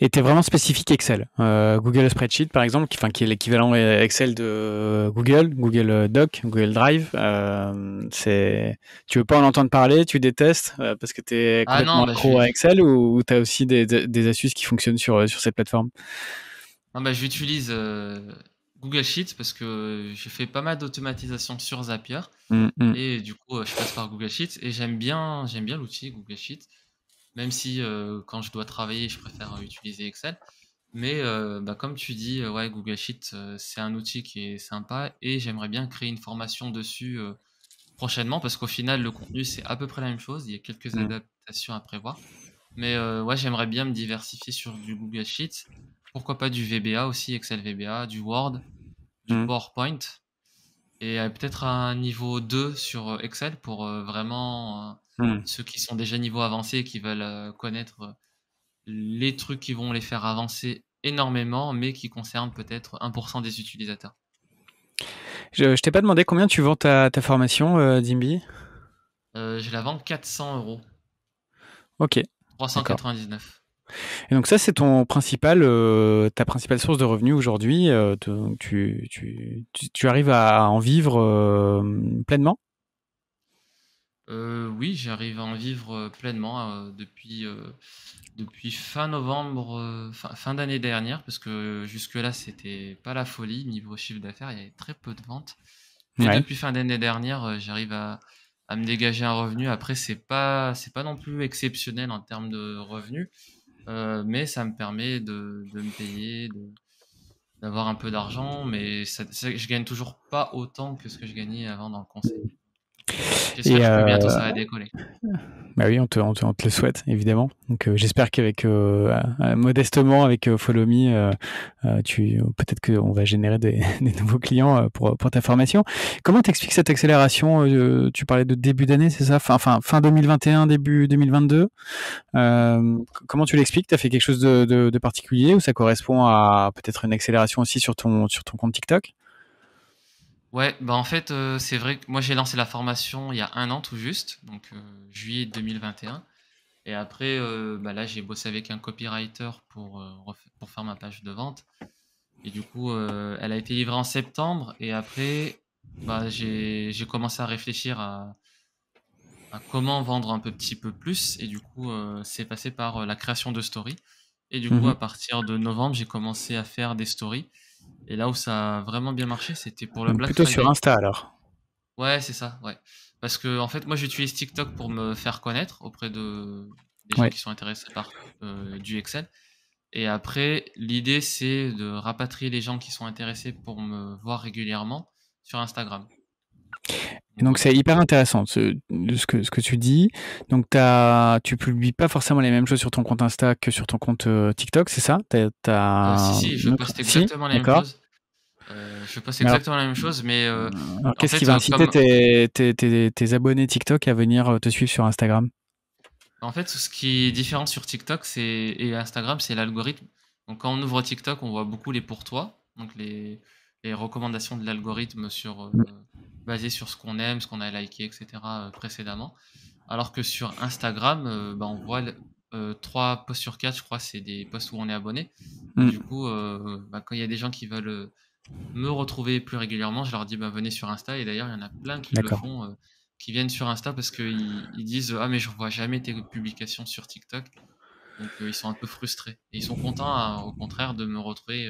était vraiment spécifique Excel. Euh, Google Spreadsheet, par exemple, qui, qui est l'équivalent Excel de euh, Google, Google euh, Doc, Google Drive, euh, c'est... tu veux pas en entendre parler, tu détestes parce que tu es ah complètement bah, accro à Excel ou, tu as aussi des, astuces qui fonctionnent sur, sur cette plateforme non, ah bah, J'utilise Google Sheets parce que j'ai fait pas mal d'automatisation sur Zapier mmh, mmh. et du coup, je passe par Google Sheets et j'aime bien, j'aime bien l'outil Google Sheets même si euh, quand je dois travailler, je préfère euh, utiliser Excel. Mais euh, bah, comme tu dis, ouais, Google Sheets, c'est un outil qui est sympa et j'aimerais bien créer une formation dessus prochainement parce qu'au final, le contenu, c'est à peu près la même chose. Il y a quelques mm. adaptations à prévoir. Mais ouais, j'aimerais bien me diversifier sur du Google Sheets. Pourquoi pas du VBA aussi, Excel VBA, du Word, du mm. PowerPoint et peut-être un niveau 2 sur Excel pour vraiment Hmm. Ceux qui sont déjà niveau avancé et qui veulent euh, connaître euh, les trucs qui vont les faire avancer énormément, mais qui concernent peut-être 1% des utilisateurs. Je, t'ai pas demandé combien tu vends ta, formation, euh, Je la vends 400 euros. Ok. 399. Et donc ça, c'est ton principal, ta principale source de revenus aujourd'hui. tu, arrives à en vivre pleinement euh, oui, j'arrive à en vivre euh, pleinement euh, depuis, fin novembre, fin, d'année dernière, parce que jusque-là, c'était pas la folie. Niveau chiffre d'affaires, il y avait très peu de ventes. Mais depuis fin d'année dernière, j'arrive à, me dégager un revenu. Après, c'est pas, pas non plus exceptionnel en termes de revenus, mais ça me permet de, me payer, d'avoir un peu d'argent, mais je gagne toujours pas autant que ce que je gagnais avant dans le conseil. J'espère que ça va décoller. Bah oui, on te, on te, le souhaite, évidemment. Donc euh, j'espère qu'avec euh, euh, modestement avec Follow Me, tu peut-être qu'on va générer des, nouveaux clients pour, pour ta formation. Comment t'expliques cette accélération Tu parlais de début d'année, c'est ça fin, fin, fin 2021, début 2022. comment tu l'expliques T'as fait quelque chose de, de particulier ou ça correspond à peut-être une accélération aussi sur ton sur ton compte TikTok Ouais, bah en fait, euh, c'est vrai que moi j'ai lancé la formation il y a un an tout juste, donc euh, juillet 2021. Et après, euh, bah, là j'ai bossé avec un copywriter pour, pour faire ma page de vente. Et du coup, elle a été livrée en septembre. Et après, bah, j'ai commencé à réfléchir à, comment vendre un petit peu plus. Et du coup, c'est passé par la création de stories. Et du coup, mmh à partir de novembre, j'ai commencé à faire des stories. Et là où ça a vraiment bien marché, c'était pour le Black Plutôt sur Insta alors. Ouais, c'est ça, ouais. Parce que en fait, moi j'utilise TikTok pour me faire connaître auprès de des gens qui sont intéressés par euh, du Excel. Et après, l'idée c'est de rapatrier les gens qui sont intéressés pour me voir régulièrement sur Instagram donc c'est hyper intéressant ce, que, ce que tu dis. Donc as, tu publies pas forcément les mêmes choses sur ton compte Insta que sur ton compte euh, TikTok, c'est ça euh, Si, si, je poste euh, exactement les mêmes choses. je poste exactement la même chose, mais. Hmm, qu'est-ce qui va inciter tes, abonnés TikTok à venir te suivre sur Instagram En fait, ce qui est différent sur TikTok et Instagram, c'est l'algorithme. Donc, quand on ouvre TikTok, on voit beaucoup les pour toi, donc les, recommandations de l'algorithme sur, hmm basé sur ce qu'on aime, ce qu'on a liké, etc. Euh, précédemment. Alors que sur Instagram, euh, bah, on voit euh, trois 3 posts sur 4, je crois, c'est des posts où on est abonné. Hmm. Du coup, bah, quand il y a des gens qui veulent me retrouver plus régulièrement, je leur dis bah, venez sur Insta. Et d'ailleurs, il y en a plein qui le font, qui viennent sur Insta parce qu'ils disent Ah, mais je vois jamais tes publications sur TikTok. Donc, ils sont un peu frustrés. Et ils sont contents, hein, au contraire, de me retrouver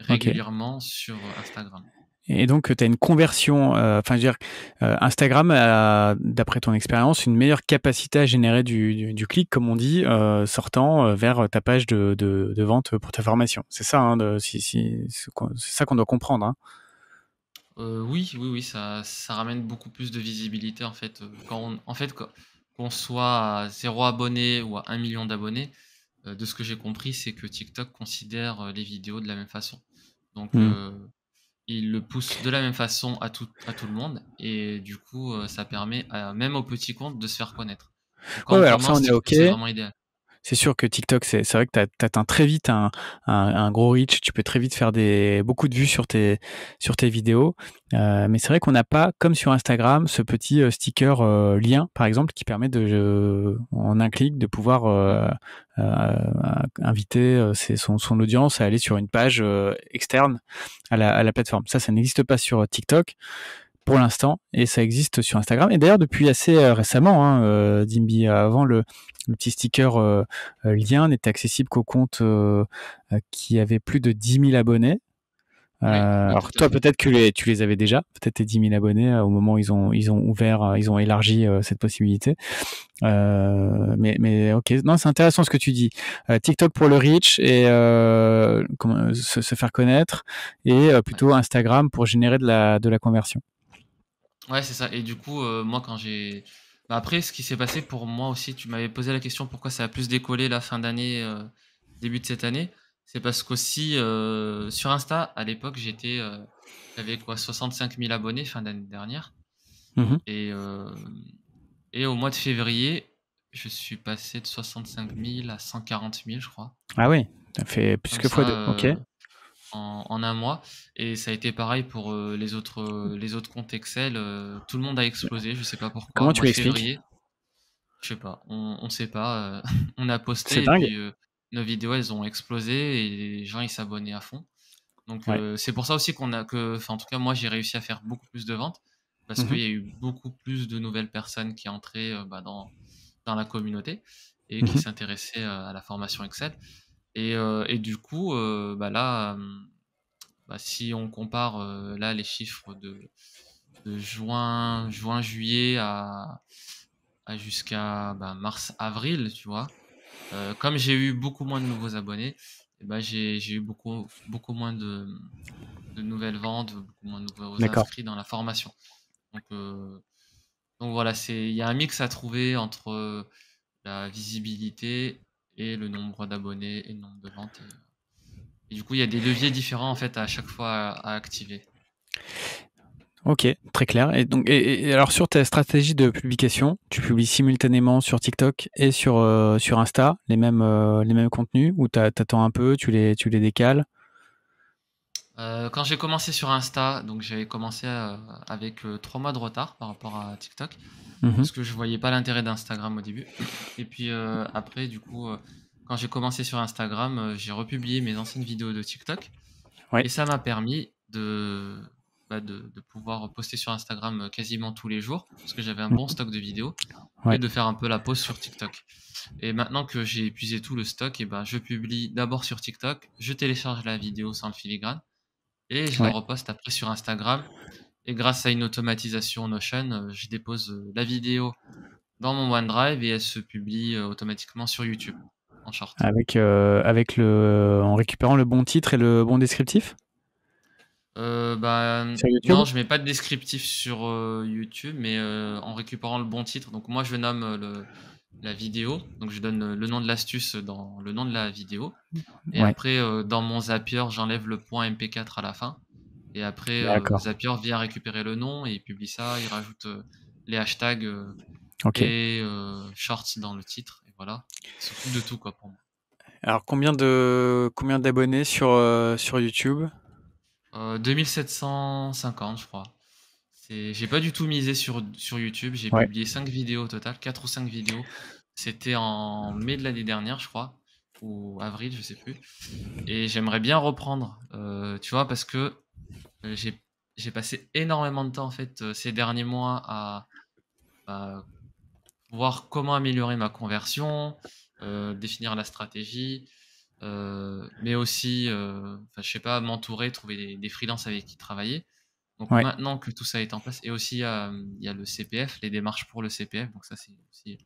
régulièrement sur Instagram. Et donc, tu as une conversion, euh, enfin, je veux dire, euh, Instagram a, d'après ton expérience, une meilleure capacité à générer du, clic, comme on dit, euh, sortant vers ta page de, vente pour ta formation. C'est ça, hein, c'est ça qu'on doit comprendre. Hein. oui, oui, oui, ça, ramène beaucoup plus de visibilité, en fait. Quand en fait, qu'on soit à zéro abonné ou à un million d'abonnés, de ce que j'ai compris, c'est que TikTok considère les vidéos de la même façon. Donc, hmm il le pousse de la même façon à tout, à tout le monde. Et du coup, euh, ça permet, euh, même aux petits compte de se faire connaître. alors ça, on est, OK. vraiment idéal c'est sûr que TikTok, c'est vrai que tu atteins très vite un, gros reach, tu peux très vite faire des, beaucoup de vues sur tes, sur tes vidéos. Euh, mais c'est vrai qu'on n'a pas, comme sur Instagram, ce petit euh, sticker euh, lien, par exemple, qui permet de, en un clic, de pouvoir inviter son, audience à aller sur une page externe à la, à la plateforme. Ça, ça n'existe pas sur TikTok pour l'instant, et ça existe sur Instagram. Et d'ailleurs, depuis assez euh, récemment, hein, euh, avant le, petit sticker euh, lien n'était accessible qu'au compte qui avait plus de 10 000 abonnés. alors toi peut-être que les, tu les avais déjà, peut-être tes 10 000 abonnés au moment où ils ont ils ont ouvert, ils ont élargi cette possibilité. mais mais ok, non c'est intéressant ce que tu dis. TikTok pour le reach et comment, se, se, faire connaître et plutôt Instagram pour générer de la de la conversion. Ouais, c'est ça. Et du coup, euh, moi, quand j'ai. Bah, après, ce qui s'est passé pour moi aussi, tu m'avais posé la question pourquoi ça a plus décollé la fin d'année, euh, début de cette année. C'est parce qu'aussi, euh, sur Insta, à l'époque, j'étais. j'avais quoi 65 000 abonnés fin d'année dernière. Mhm. Et, et au mois de février, je suis passé de 65 000 à 140 000, je crois. Ah oui, ça fait plus que fois deux. ok en, un mois. Et ça a été pareil pour euh, les, autres, euh, les autres comptes Excel. Euh, tout le monde a explosé, je sais pas pourquoi. Comment tu m'expliques Je sais pas, on, ne sait pas. on a posté, nos vidéos, elles ont explosé et les gens, ils s'abonnaient à fond. Donc c'est pour ça aussi qu'on a que, enfin en tout cas moi j'ai réussi à faire beaucoup plus de ventes parce mmh qu'il y a eu beaucoup plus de nouvelles personnes qui entraient bah, dans, dans la communauté et qui mmh s'intéressaient à la formation Excel. Euh, et, du coup, euh, bah là, hum, bah si on compare euh, là les chiffres de, juin, juin, juillet à, jusqu'à bah, mars, avril, tu vois. comme j'ai eu beaucoup moins de nouveaux abonnés, et eh ben j'ai eu beaucoup, beaucoup moins de, nouvelles ventes, beaucoup moins de nouveaux inscrits dans la formation. Donc, donc voilà, il y a un mix à trouver entre la visibilité et le nombre d'abonnés et le nombre de ventes. Euh, du coup, il y a des leviers différents en fait à chaque fois à, activer. Ok, très clair. Et donc, alors sur ta stratégie de publication, tu publies simultanément sur TikTok et sur, euh, sur Insta les mêmes, euh, les mêmes contenus ou t'attends un peu, tu les, tu les décales euh, quand j'ai commencé sur Insta, donc j'avais commencé euh, avec euh, trois mois de retard par rapport à TikTok, mhm. parce que je voyais pas l'intérêt d'Instagram au début. Et puis après, du coup, quand j'ai commencé sur Instagram, j'ai republié mes anciennes vidéos de TikTok, et ça m'a permis bah, de, de, pouvoir poster sur Instagram quasiment tous les jours, parce que j'avais un bon mhm. stock de vidéos, et de faire un peu la pause sur TikTok. Et maintenant que j'ai épuisé tout le stock, et ben je publie d'abord sur TikTok, je télécharge la vidéo sans le filigrane et je la le reposte après sur Instagram. Et grâce à une automatisation Notion, euh, je dépose euh, la vidéo dans mon OneDrive et elle se publie euh, automatiquement sur YouTube en short. Avec, avec le, en récupérant le bon titre et le bon descriptif bah, non, je mets pas de descriptif sur YouTube, mais en récupérant le bon titre. Donc moi, je nomme le, la vidéo. Donc je donne le nom de l'astuce dans le nom de la vidéo. Et après, euh, dans mon Zapier, j'enlève le point MP4 à la fin. Et après, euh, Zapier vient récupérer le nom et il publie ça. Il rajoute euh, les hashtags et shorts dans le titre. Et voilà. de tout quoi pour Alors combien de combien d'abonnés sur, sur YouTube 2750 je crois. J'ai pas du tout misé sur, sur YouTube. J'ai publié 5 vidéos au total, 4 ou 5 vidéos. C'était en mai de l'année dernière, je crois, ou avril, je sais plus. Et j'aimerais bien reprendre, euh, tu vois, parce que euh, j'ai passé énormément de temps, en fait, euh, ces derniers mois à, voir comment améliorer ma conversion, définir la stratégie, mais aussi, je sais pas, m'entourer, trouver des, des freelances avec qui travailler. Donc maintenant que tout ça est en place, et aussi il y a le CPF, les démarches pour le CPF, donc ça c'est aussi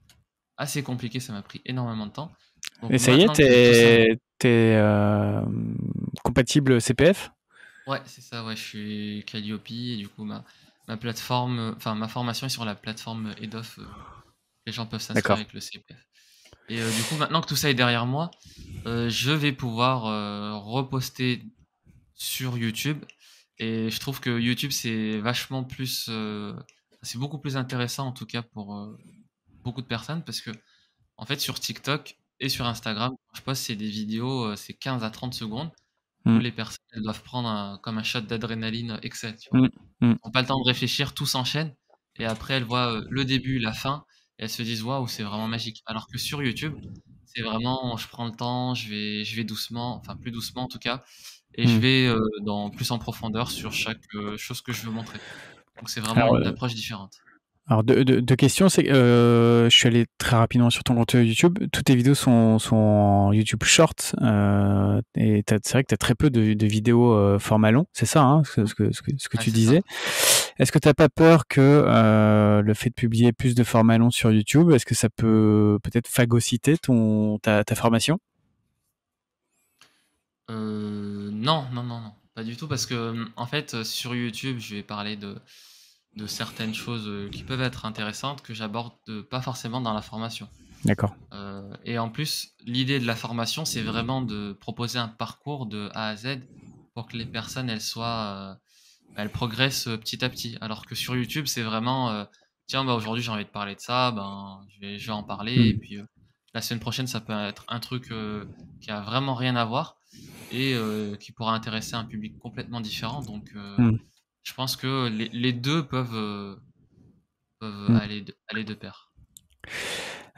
assez compliqué, ça m'a pris énormément de temps. et ça y est, t'es compatible CPF Ouais, c'est ça, ouais, je suis Calliope, et du coup ma, plateforme, enfin ma formation est sur la plateforme EDOF, euh, les gens peuvent s'inscrire avec le CPF. Et euh, du coup maintenant que tout ça est derrière moi, euh, je vais pouvoir reposter sur YouTube et je trouve que YouTube, c'est vachement plus. Euh, c'est beaucoup plus intéressant, en tout cas, pour euh, beaucoup de personnes, parce que, en fait, sur TikTok et sur Instagram, je poste, c'est des vidéos, euh, c'est 15 à 30 secondes, où mm. les personnes, doivent prendre comme un shot d'adrénaline excès. Elles n'ont pas le temps de réfléchir, tout s'enchaîne, et après, elles voient le début, la fin, et elles se disent, waouh, c'est vraiment magique. Alors que sur YouTube, c'est vraiment, je prends le temps, je vais, je vais doucement, enfin, plus doucement, en tout cas et hmm. je vais euh, dans, plus en profondeur sur chaque euh, chose que je veux montrer. Donc c'est vraiment une euh, approche différente. Alors deux, questions, c'est je suis allé très rapidement sur ton compte YouTube, toutes tes vidéos sont, sont en YouTube Short et c'est vrai que tu as très peu de, vidéos format long, c'est ça hein, ce, que, ce que, ce que tu disais. Est-ce que tu n'as pas peur que le fait de publier plus de format long sur YouTube, est-ce que ça peut peut-être phagocyter ton, ta formation euh, non, non, non, non, pas du tout, parce que euh, en fait, euh, sur YouTube, je vais parler de, de certaines choses qui peuvent être intéressantes que j'aborde pas forcément dans la formation. D'accord. et en plus, l'idée de la formation, c'est vraiment de proposer un parcours de A à Z pour que les personnes, elles soient, elles progressent petit à petit. Alors que sur YouTube, c'est vraiment, tiens, bah, aujourd'hui j'ai envie de parler de ça, ben, je, vais, en parler, hmm. et puis la semaine prochaine, ça peut être un truc qui a vraiment rien à voir et euh, qui pourra intéresser un public complètement différent. Donc, euh, hmm. je pense que les, deux peuvent, euh, hmm. aller de pair.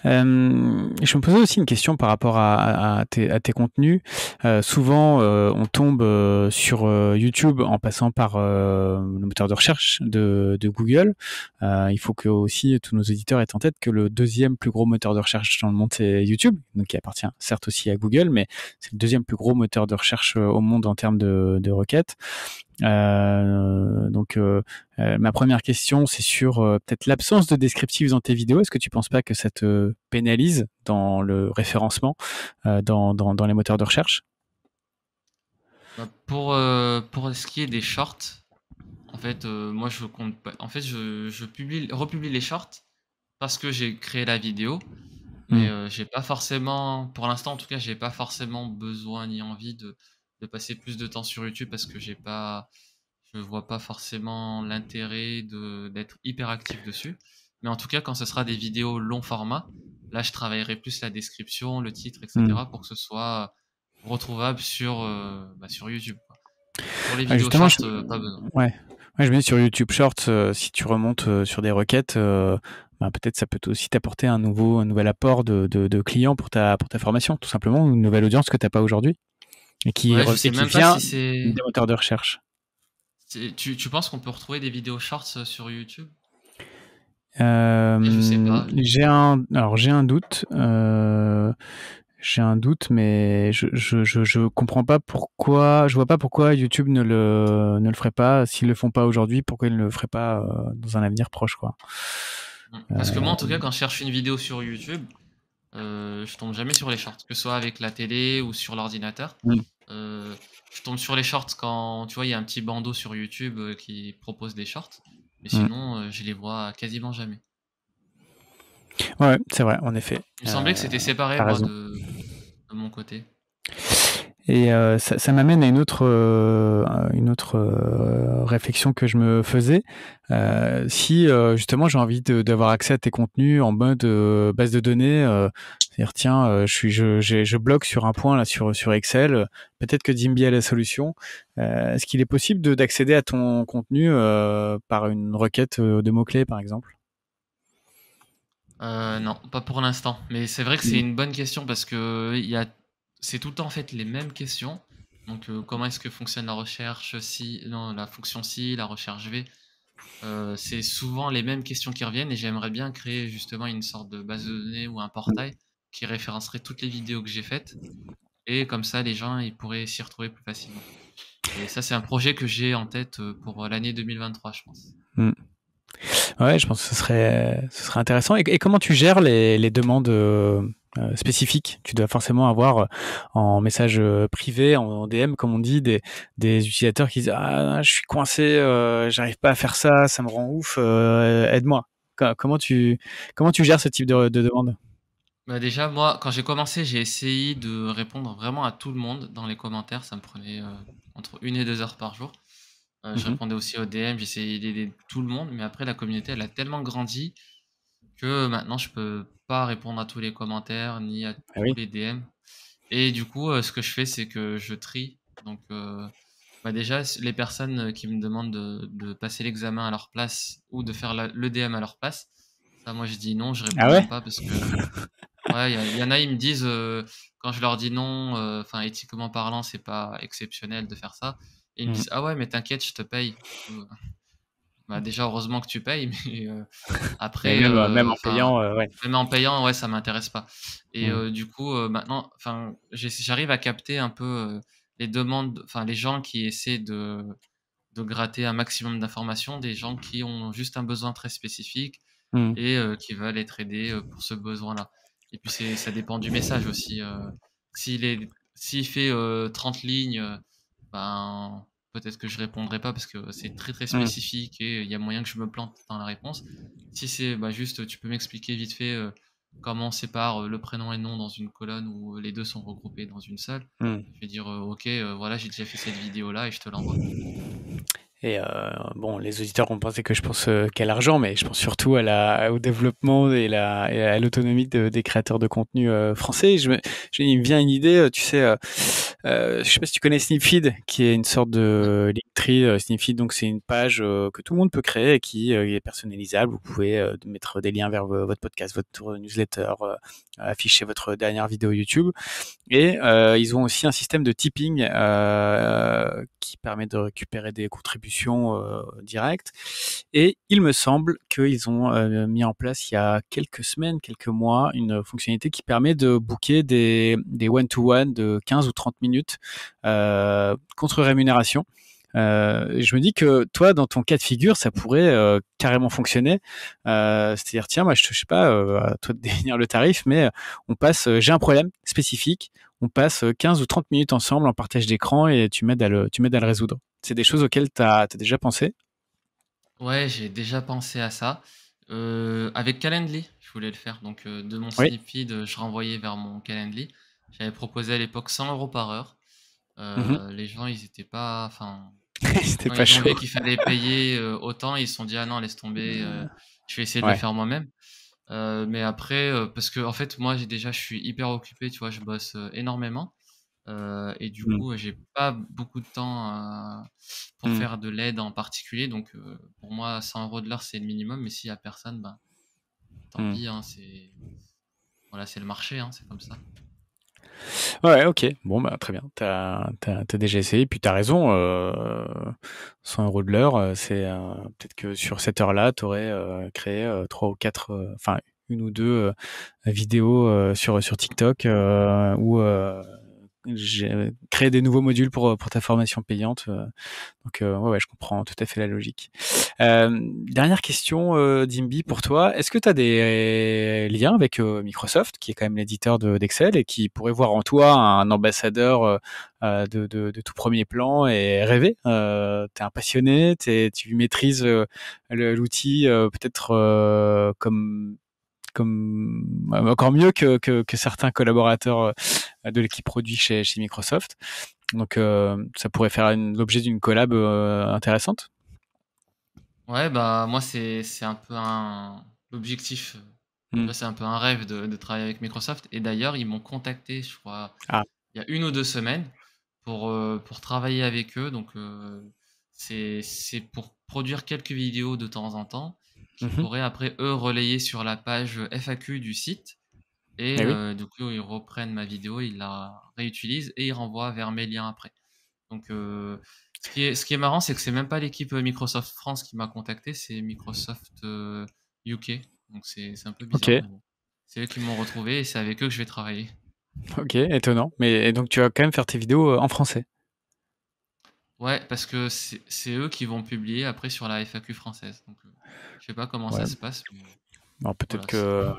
Euh, je me posais aussi une question par rapport à, tes, contenus. Euh, souvent, euh, on tombe sur YouTube en passant par le moteur de recherche de, Google. il faut que aussi tous nos auditeurs aient en tête que le deuxième plus gros moteur de recherche dans le monde, c'est YouTube, donc qui appartient certes aussi à Google, mais c'est le deuxième plus gros moteur de recherche au monde en termes de requêtes. Euh, donc, euh, euh, ma première question, c'est sur peut-être l'absence de descriptifs dans tes vidéos. Est-ce que tu penses pas que ça te pénalise dans le référencement dans, dans, les moteurs de recherche bah, pour, pour ce qui est des shorts, en fait, moi, je compte En fait, je, publie, republie les shorts parce que j'ai créé la vidéo. Mais hmm. j'ai pas forcément, pour l'instant en tout cas, j'ai pas forcément besoin ni envie de, de passer plus de temps sur YouTube parce que j'ai pas, je vois pas forcément l'intérêt de d'être hyper actif dessus. Mais en tout cas, quand ce sera des vidéos long format, là, je travaillerai plus la description, le titre, etc., mm. pour que ce soit retrouvable sur, euh, bah, sur YouTube. Pour les vidéos euh, pas besoin. Ouais. ouais. je mets sur YouTube short, euh, si tu remontes sur des requêtes, bah, peut-être ça peut aussi t'apporter un nouveau, nouvel apport de, clients pour ta, pour ta formation, tout simplement, une nouvelle audience que tu n'as pas aujourd'hui qui, ouais, aussi des moteurs de recherche. Tu, tu, penses qu'on peut retrouver des vidéos shorts euh, sur YouTube euh, J'ai un, alors j'ai un doute. Euh, j'ai un doute, mais je, je, je, je, comprends pas pourquoi, je vois pas pourquoi YouTube ne le, ne le ferait pas. S'ils le font pas aujourd'hui, pourquoi ils ne le feraient pas euh, dans un avenir proche, quoi. Parce que moi, en tout cas, quand je cherche une vidéo sur YouTube, je tombe jamais sur les shorts, que ce soit avec la télé ou sur l'ordinateur. Mm. Euh, je tombe sur les shorts quand tu vois il y a un petit bandeau sur YouTube euh, qui propose des shorts, mais mm. sinon euh, je les vois quasiment jamais. Ouais, c'est vrai, en effet. Il me semblait que c'était séparé de, mon côté. Et euh, ça, ça m'amène à une autre, euh, une autre euh, réflexion que je me faisais. si justement j'ai envie d'avoir accès à tes contenus en mode base de données, c'est-à-dire tiens, je suis, je, je, bloque sur un point là sur sur Excel. Peut-être que Zimbi a la solution. Est-ce qu'il est possible d'accéder à ton contenu par une requête de mots clés par exemple Non, pas pour l'instant. Mais c'est vrai que c'est une bonne question parce que il y a c'est tout le temps en fait les mêmes questions. Donc, euh, comment est-ce que fonctionne la recherche si, non, la fonction si, la recherche v. Euh, c'est souvent les mêmes questions qui reviennent et j'aimerais bien créer justement une sorte de base de données ou un portail qui référencerait toutes les vidéos que j'ai faites et comme ça les gens ils pourraient s'y retrouver plus facilement. Et ça c'est un projet que j'ai en tête euh, pour l'année 2023 je pense. Hmm. Ouais, je pense que ce serait, intéressant. Et, comment tu gères les demandes euh, spécifique, Tu dois forcément avoir euh, en message euh, privé, en, DM, comme on dit, des, utilisateurs qui disent ah je suis coincé, j'arrive pas à faire ça, ça me rend ouf, aide-moi. Comment tu comment tu gères ce type de, demande bah, déjà, moi, quand j'ai commencé, j'ai essayé de répondre vraiment à tout le monde dans les commentaires. Ça me prenait entre une et deux heures par jour. Je mhm. répondais aussi aux DM, j'essayais d'aider tout le monde. Mais après, la communauté, elle a tellement grandi que maintenant je peux pas répondre à tous les commentaires ni à ah tous les DM. Et du coup, euh, ce que je fais, c'est que je trie. Donc, euh, bah, déjà, les personnes euh, qui me demandent de, passer l'examen à leur place ou de faire le DM à leur place, ça, moi, je dis non, je réponds ah pas parce que. il y, en a, ils me disent, quand je leur dis non, enfin, éthiquement parlant, c'est pas exceptionnel de faire ça. Et ils me mmh. disent, ah ouais, mais t'inquiète, je te paye. Bah, déjà, heureusement que tu payes, mais euh, après. même, euh, euh, en payant, ouais. Même en payant, ouais, ça m'intéresse pas. Et mmh. du coup, maintenant, enfin, j'arrive à capter un peu les demandes, enfin, les gens qui essaient de, gratter un maximum d'informations, des gens qui ont juste un besoin très spécifique mmh. et qui veulent être aidés pour ce besoin-là. Et puis, ça dépend du message aussi. s'il est, s'il fait 30 lignes, ben peut-être que je répondrai pas parce que c'est mmh. très très spécifique et il y a moyen que je me plante dans la réponse. Si c'est bah, juste, tu peux m'expliquer vite fait euh, comment on sépare euh, le prénom et le nom dans une colonne où euh, les deux sont regroupés dans une seule. Mmh. Je vais dire, ok, voilà, j'ai déjà fait cette vidéo là et je te l'envoie. Et euh, bon, les auditeurs vont penser que je pense euh, qu'à l'argent, mais je pense surtout à la, au développement et, la, et à l'autonomie de, des créateurs de contenu euh, français. Je me, il me vient une idée, tu sais, je sais pas si tu connais Snipfeed, qui est une sorte de Linktree. Snipfeed, donc c'est une page que tout le monde peut créer et qui est personnalisable. Vous pouvez mettre des liens vers votre podcast, votre newsletter, afficher votre dernière vidéo YouTube. Et ils ont aussi un système de tipping qui permet de récupérer des contributions direct euh, directe. Et il me semble qu'ils ont euh, mis en place il y a quelques semaines, quelques mois, une fonctionnalité qui permet de booker des one-to-one de 15 ou 30 minutes euh, contre rémunération. je me dis que toi, dans ton cas de figure, ça pourrait carrément fonctionner. C'est-à-dire, tiens, moi, je ne sais pas, à toi de définir le tarif, mais on passe, j'ai un problème spécifique, on passe 15 euh, ou 30 minutes ensemble en partage d'écran et tu m'aides à, le, à le résoudre. C'est des choses auxquelles tu as, déjà pensé Ouais, j'ai déjà pensé à ça. Euh, avec Calendly, je voulais le faire. Donc, euh, de mon oui. je renvoyais vers mon Calendly. J'avais proposé à l'époque 100 euros par heure. Mhm. Les gens, ils n'étaient pas. Enfin, c'était pas chaud. qu'il fallait payer autant. Ils se sont dit, ah non, laisse tomber, je vais essayer de le faire moi-même. Euh, mais après, euh, parce que en fait, moi, j'ai déjà, je suis hyper occupé, tu vois, je bosse euh, énormément. et du mmh. coup, j'ai pas beaucoup de temps pour mmh. faire de l'aide en particulier. Donc, pour moi, 100 euros de l'heure, c'est le minimum. Mais s'il y a personne, ben, tant mmh. pis, hein, c'est voilà, c'est le marché, hein, c'est comme ça. Ouais, ok. Bon, bah, très bien. t'as as, déjà essayé. Puis t'as raison. Euh, 100 euros de l'heure, euh, c'est euh, peut-être que sur cette heure-là, t'aurais euh, créé trois ou quatre, enfin, une ou deux vidéos sur, sur TikTok ou j'ai euh, créé des nouveaux modules pour, euh, pour ta formation payante. Euh. Donc, ouais, ouais, je comprends tout à fait la logique. dernière question, Dimby, pour toi. Est-ce que tu as des liens avec Microsoft, qui est quand même l'éditeur d'Excel et qui pourrait voir en toi un ambassadeur de, de, de, tout premier plan et rêver. Euh, tu es un passionné, es, tu maîtrises l'outil peut-être comme, comme encore mieux que, que, que certains collaborateurs euh, de l'équipe produit chez, chez Microsoft. Donc euh, ça pourrait faire l'objet d'une collab euh, intéressante. Ouais, bah moi c'est un peu un objectif. Hmm. C'est un peu un rêve de, de travailler avec Microsoft. Et d'ailleurs, ils m'ont contacté, je crois, ah. il y a une ou deux semaines pour, pour travailler avec eux. Donc, c'est pour produire quelques vidéos de temps en temps qui pourrais mhm. pourraient après eux relayer sur la page FAQ du site. Eh et euh, du coup, ils reprennent ma vidéo, ils la réutilisent et ils renvoient vers mes liens après. Donc, euh, ce, qui est, marrant, c'est que c'est même pas l'équipe euh, Microsoft France qui m'a contacté, c'est Microsoft UK. Donc, c'est un peu bizarre. C'est eux qui m'ont retrouvé et c'est avec eux que je vais travailler. Ok, étonnant. Mais donc, tu vas quand même faire tes vidéos en français Ouais, parce que c'est eux qui vont publier après sur la FAQ française. Donc, je sais pas comment ça se passe peut-être que euh,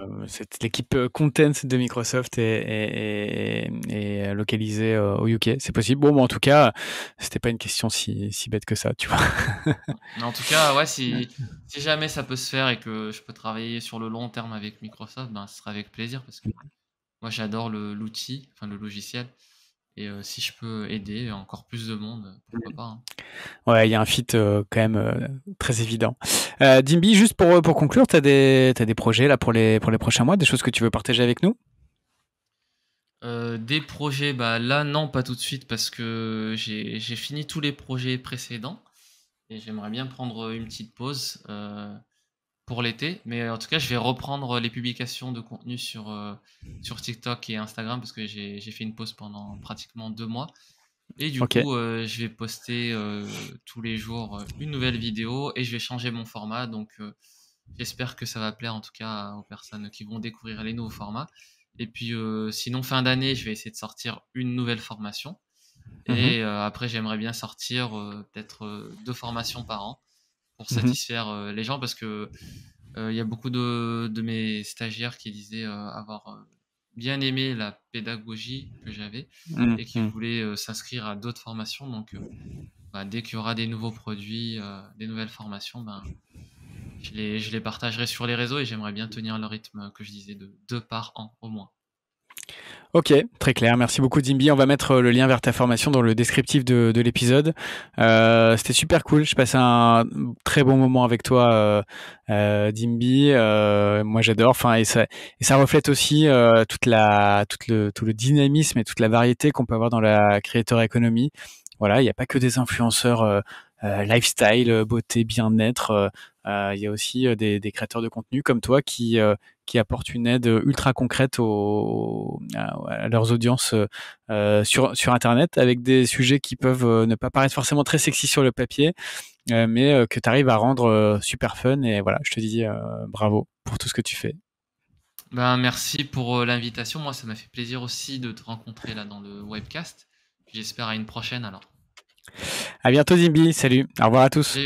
l'équipe euh, content de Microsoft est, localisée euh, au UK, c'est possible. Bon, en tout cas, c'était pas une question si, bête que ça, tu vois. en tout cas, ouais, si, jamais ça peut se faire et que je peux travailler sur le long terme avec Microsoft, ben, ce sera avec plaisir parce que moi j'adore l'outil, enfin le logiciel. Et euh, si je peux aider encore plus de monde, pourquoi pas. Hein. Ouais, il y a un fit euh, quand même euh, très évident. Dimby, juste pour, pour conclure, tu as des, des projets là, pour, les, pour les prochains mois, des choses que tu veux partager avec nous Des projets, bah, là non, pas tout de suite parce que j'ai fini tous les projets précédents et j'aimerais bien prendre une petite pause pour l'été. Mais euh, en tout cas, je vais reprendre euh, les publications de contenu sur, euh, sur TikTok et Instagram parce que j'ai fait une pause pendant pratiquement deux mois. Et du coup, je vais poster tous les jours une nouvelle vidéo et je vais changer mon format. Donc, j'espère que ça va plaire en tout cas aux personnes qui vont découvrir les nouveaux formats. Et puis, sinon, fin d'année, je vais essayer de sortir une nouvelle formation. Mm-hmm. Et après, j'aimerais bien sortir peut-être deux formations par an pour mmh satisfaire les gens parce que il y a beaucoup de, de, mes stagiaires qui disaient avoir bien aimé la pédagogie que j'avais mmh, et qui mmh. voulaient s'inscrire à d'autres formations. Donc, bah, dès qu'il y aura des nouveaux produits, des nouvelles formations, ben, je les, je les, partagerai sur les réseaux et j'aimerais bien tenir le rythme que je disais de deux par an au moins. Ok, très clair. Merci beaucoup Dimbi. On va mettre euh, le lien vers ta formation dans le descriptif de, l'épisode. Euh, c'était super cool. Je passe un très bon moment avec toi, euh, Dimbi. Euh, moi, j'adore. Enfin, et ça, et ça reflète aussi toute la, toute le, tout le dynamisme et toute la variété qu'on peut avoir dans la créateur économie. Voilà, il n'y a pas que des influenceurs lifestyle, beauté, bien-être. Il y a aussi des, des, créateurs de contenu comme toi qui qui apportent une aide euh, ultra concrète à leurs audiences euh, euh, sur, sur Internet avec des sujets qui peuvent ne pas paraître forcément très sexy sur le papier, mais que tu arrives à rendre super fun. Et voilà, je te dis bravo pour tout ce que tu fais. Ben, merci pour l'invitation. Moi, ça m'a fait plaisir aussi de te rencontrer là dans le webcast. J'espère à une prochaine alors. À bientôt Zimbi, salut, au revoir à tous.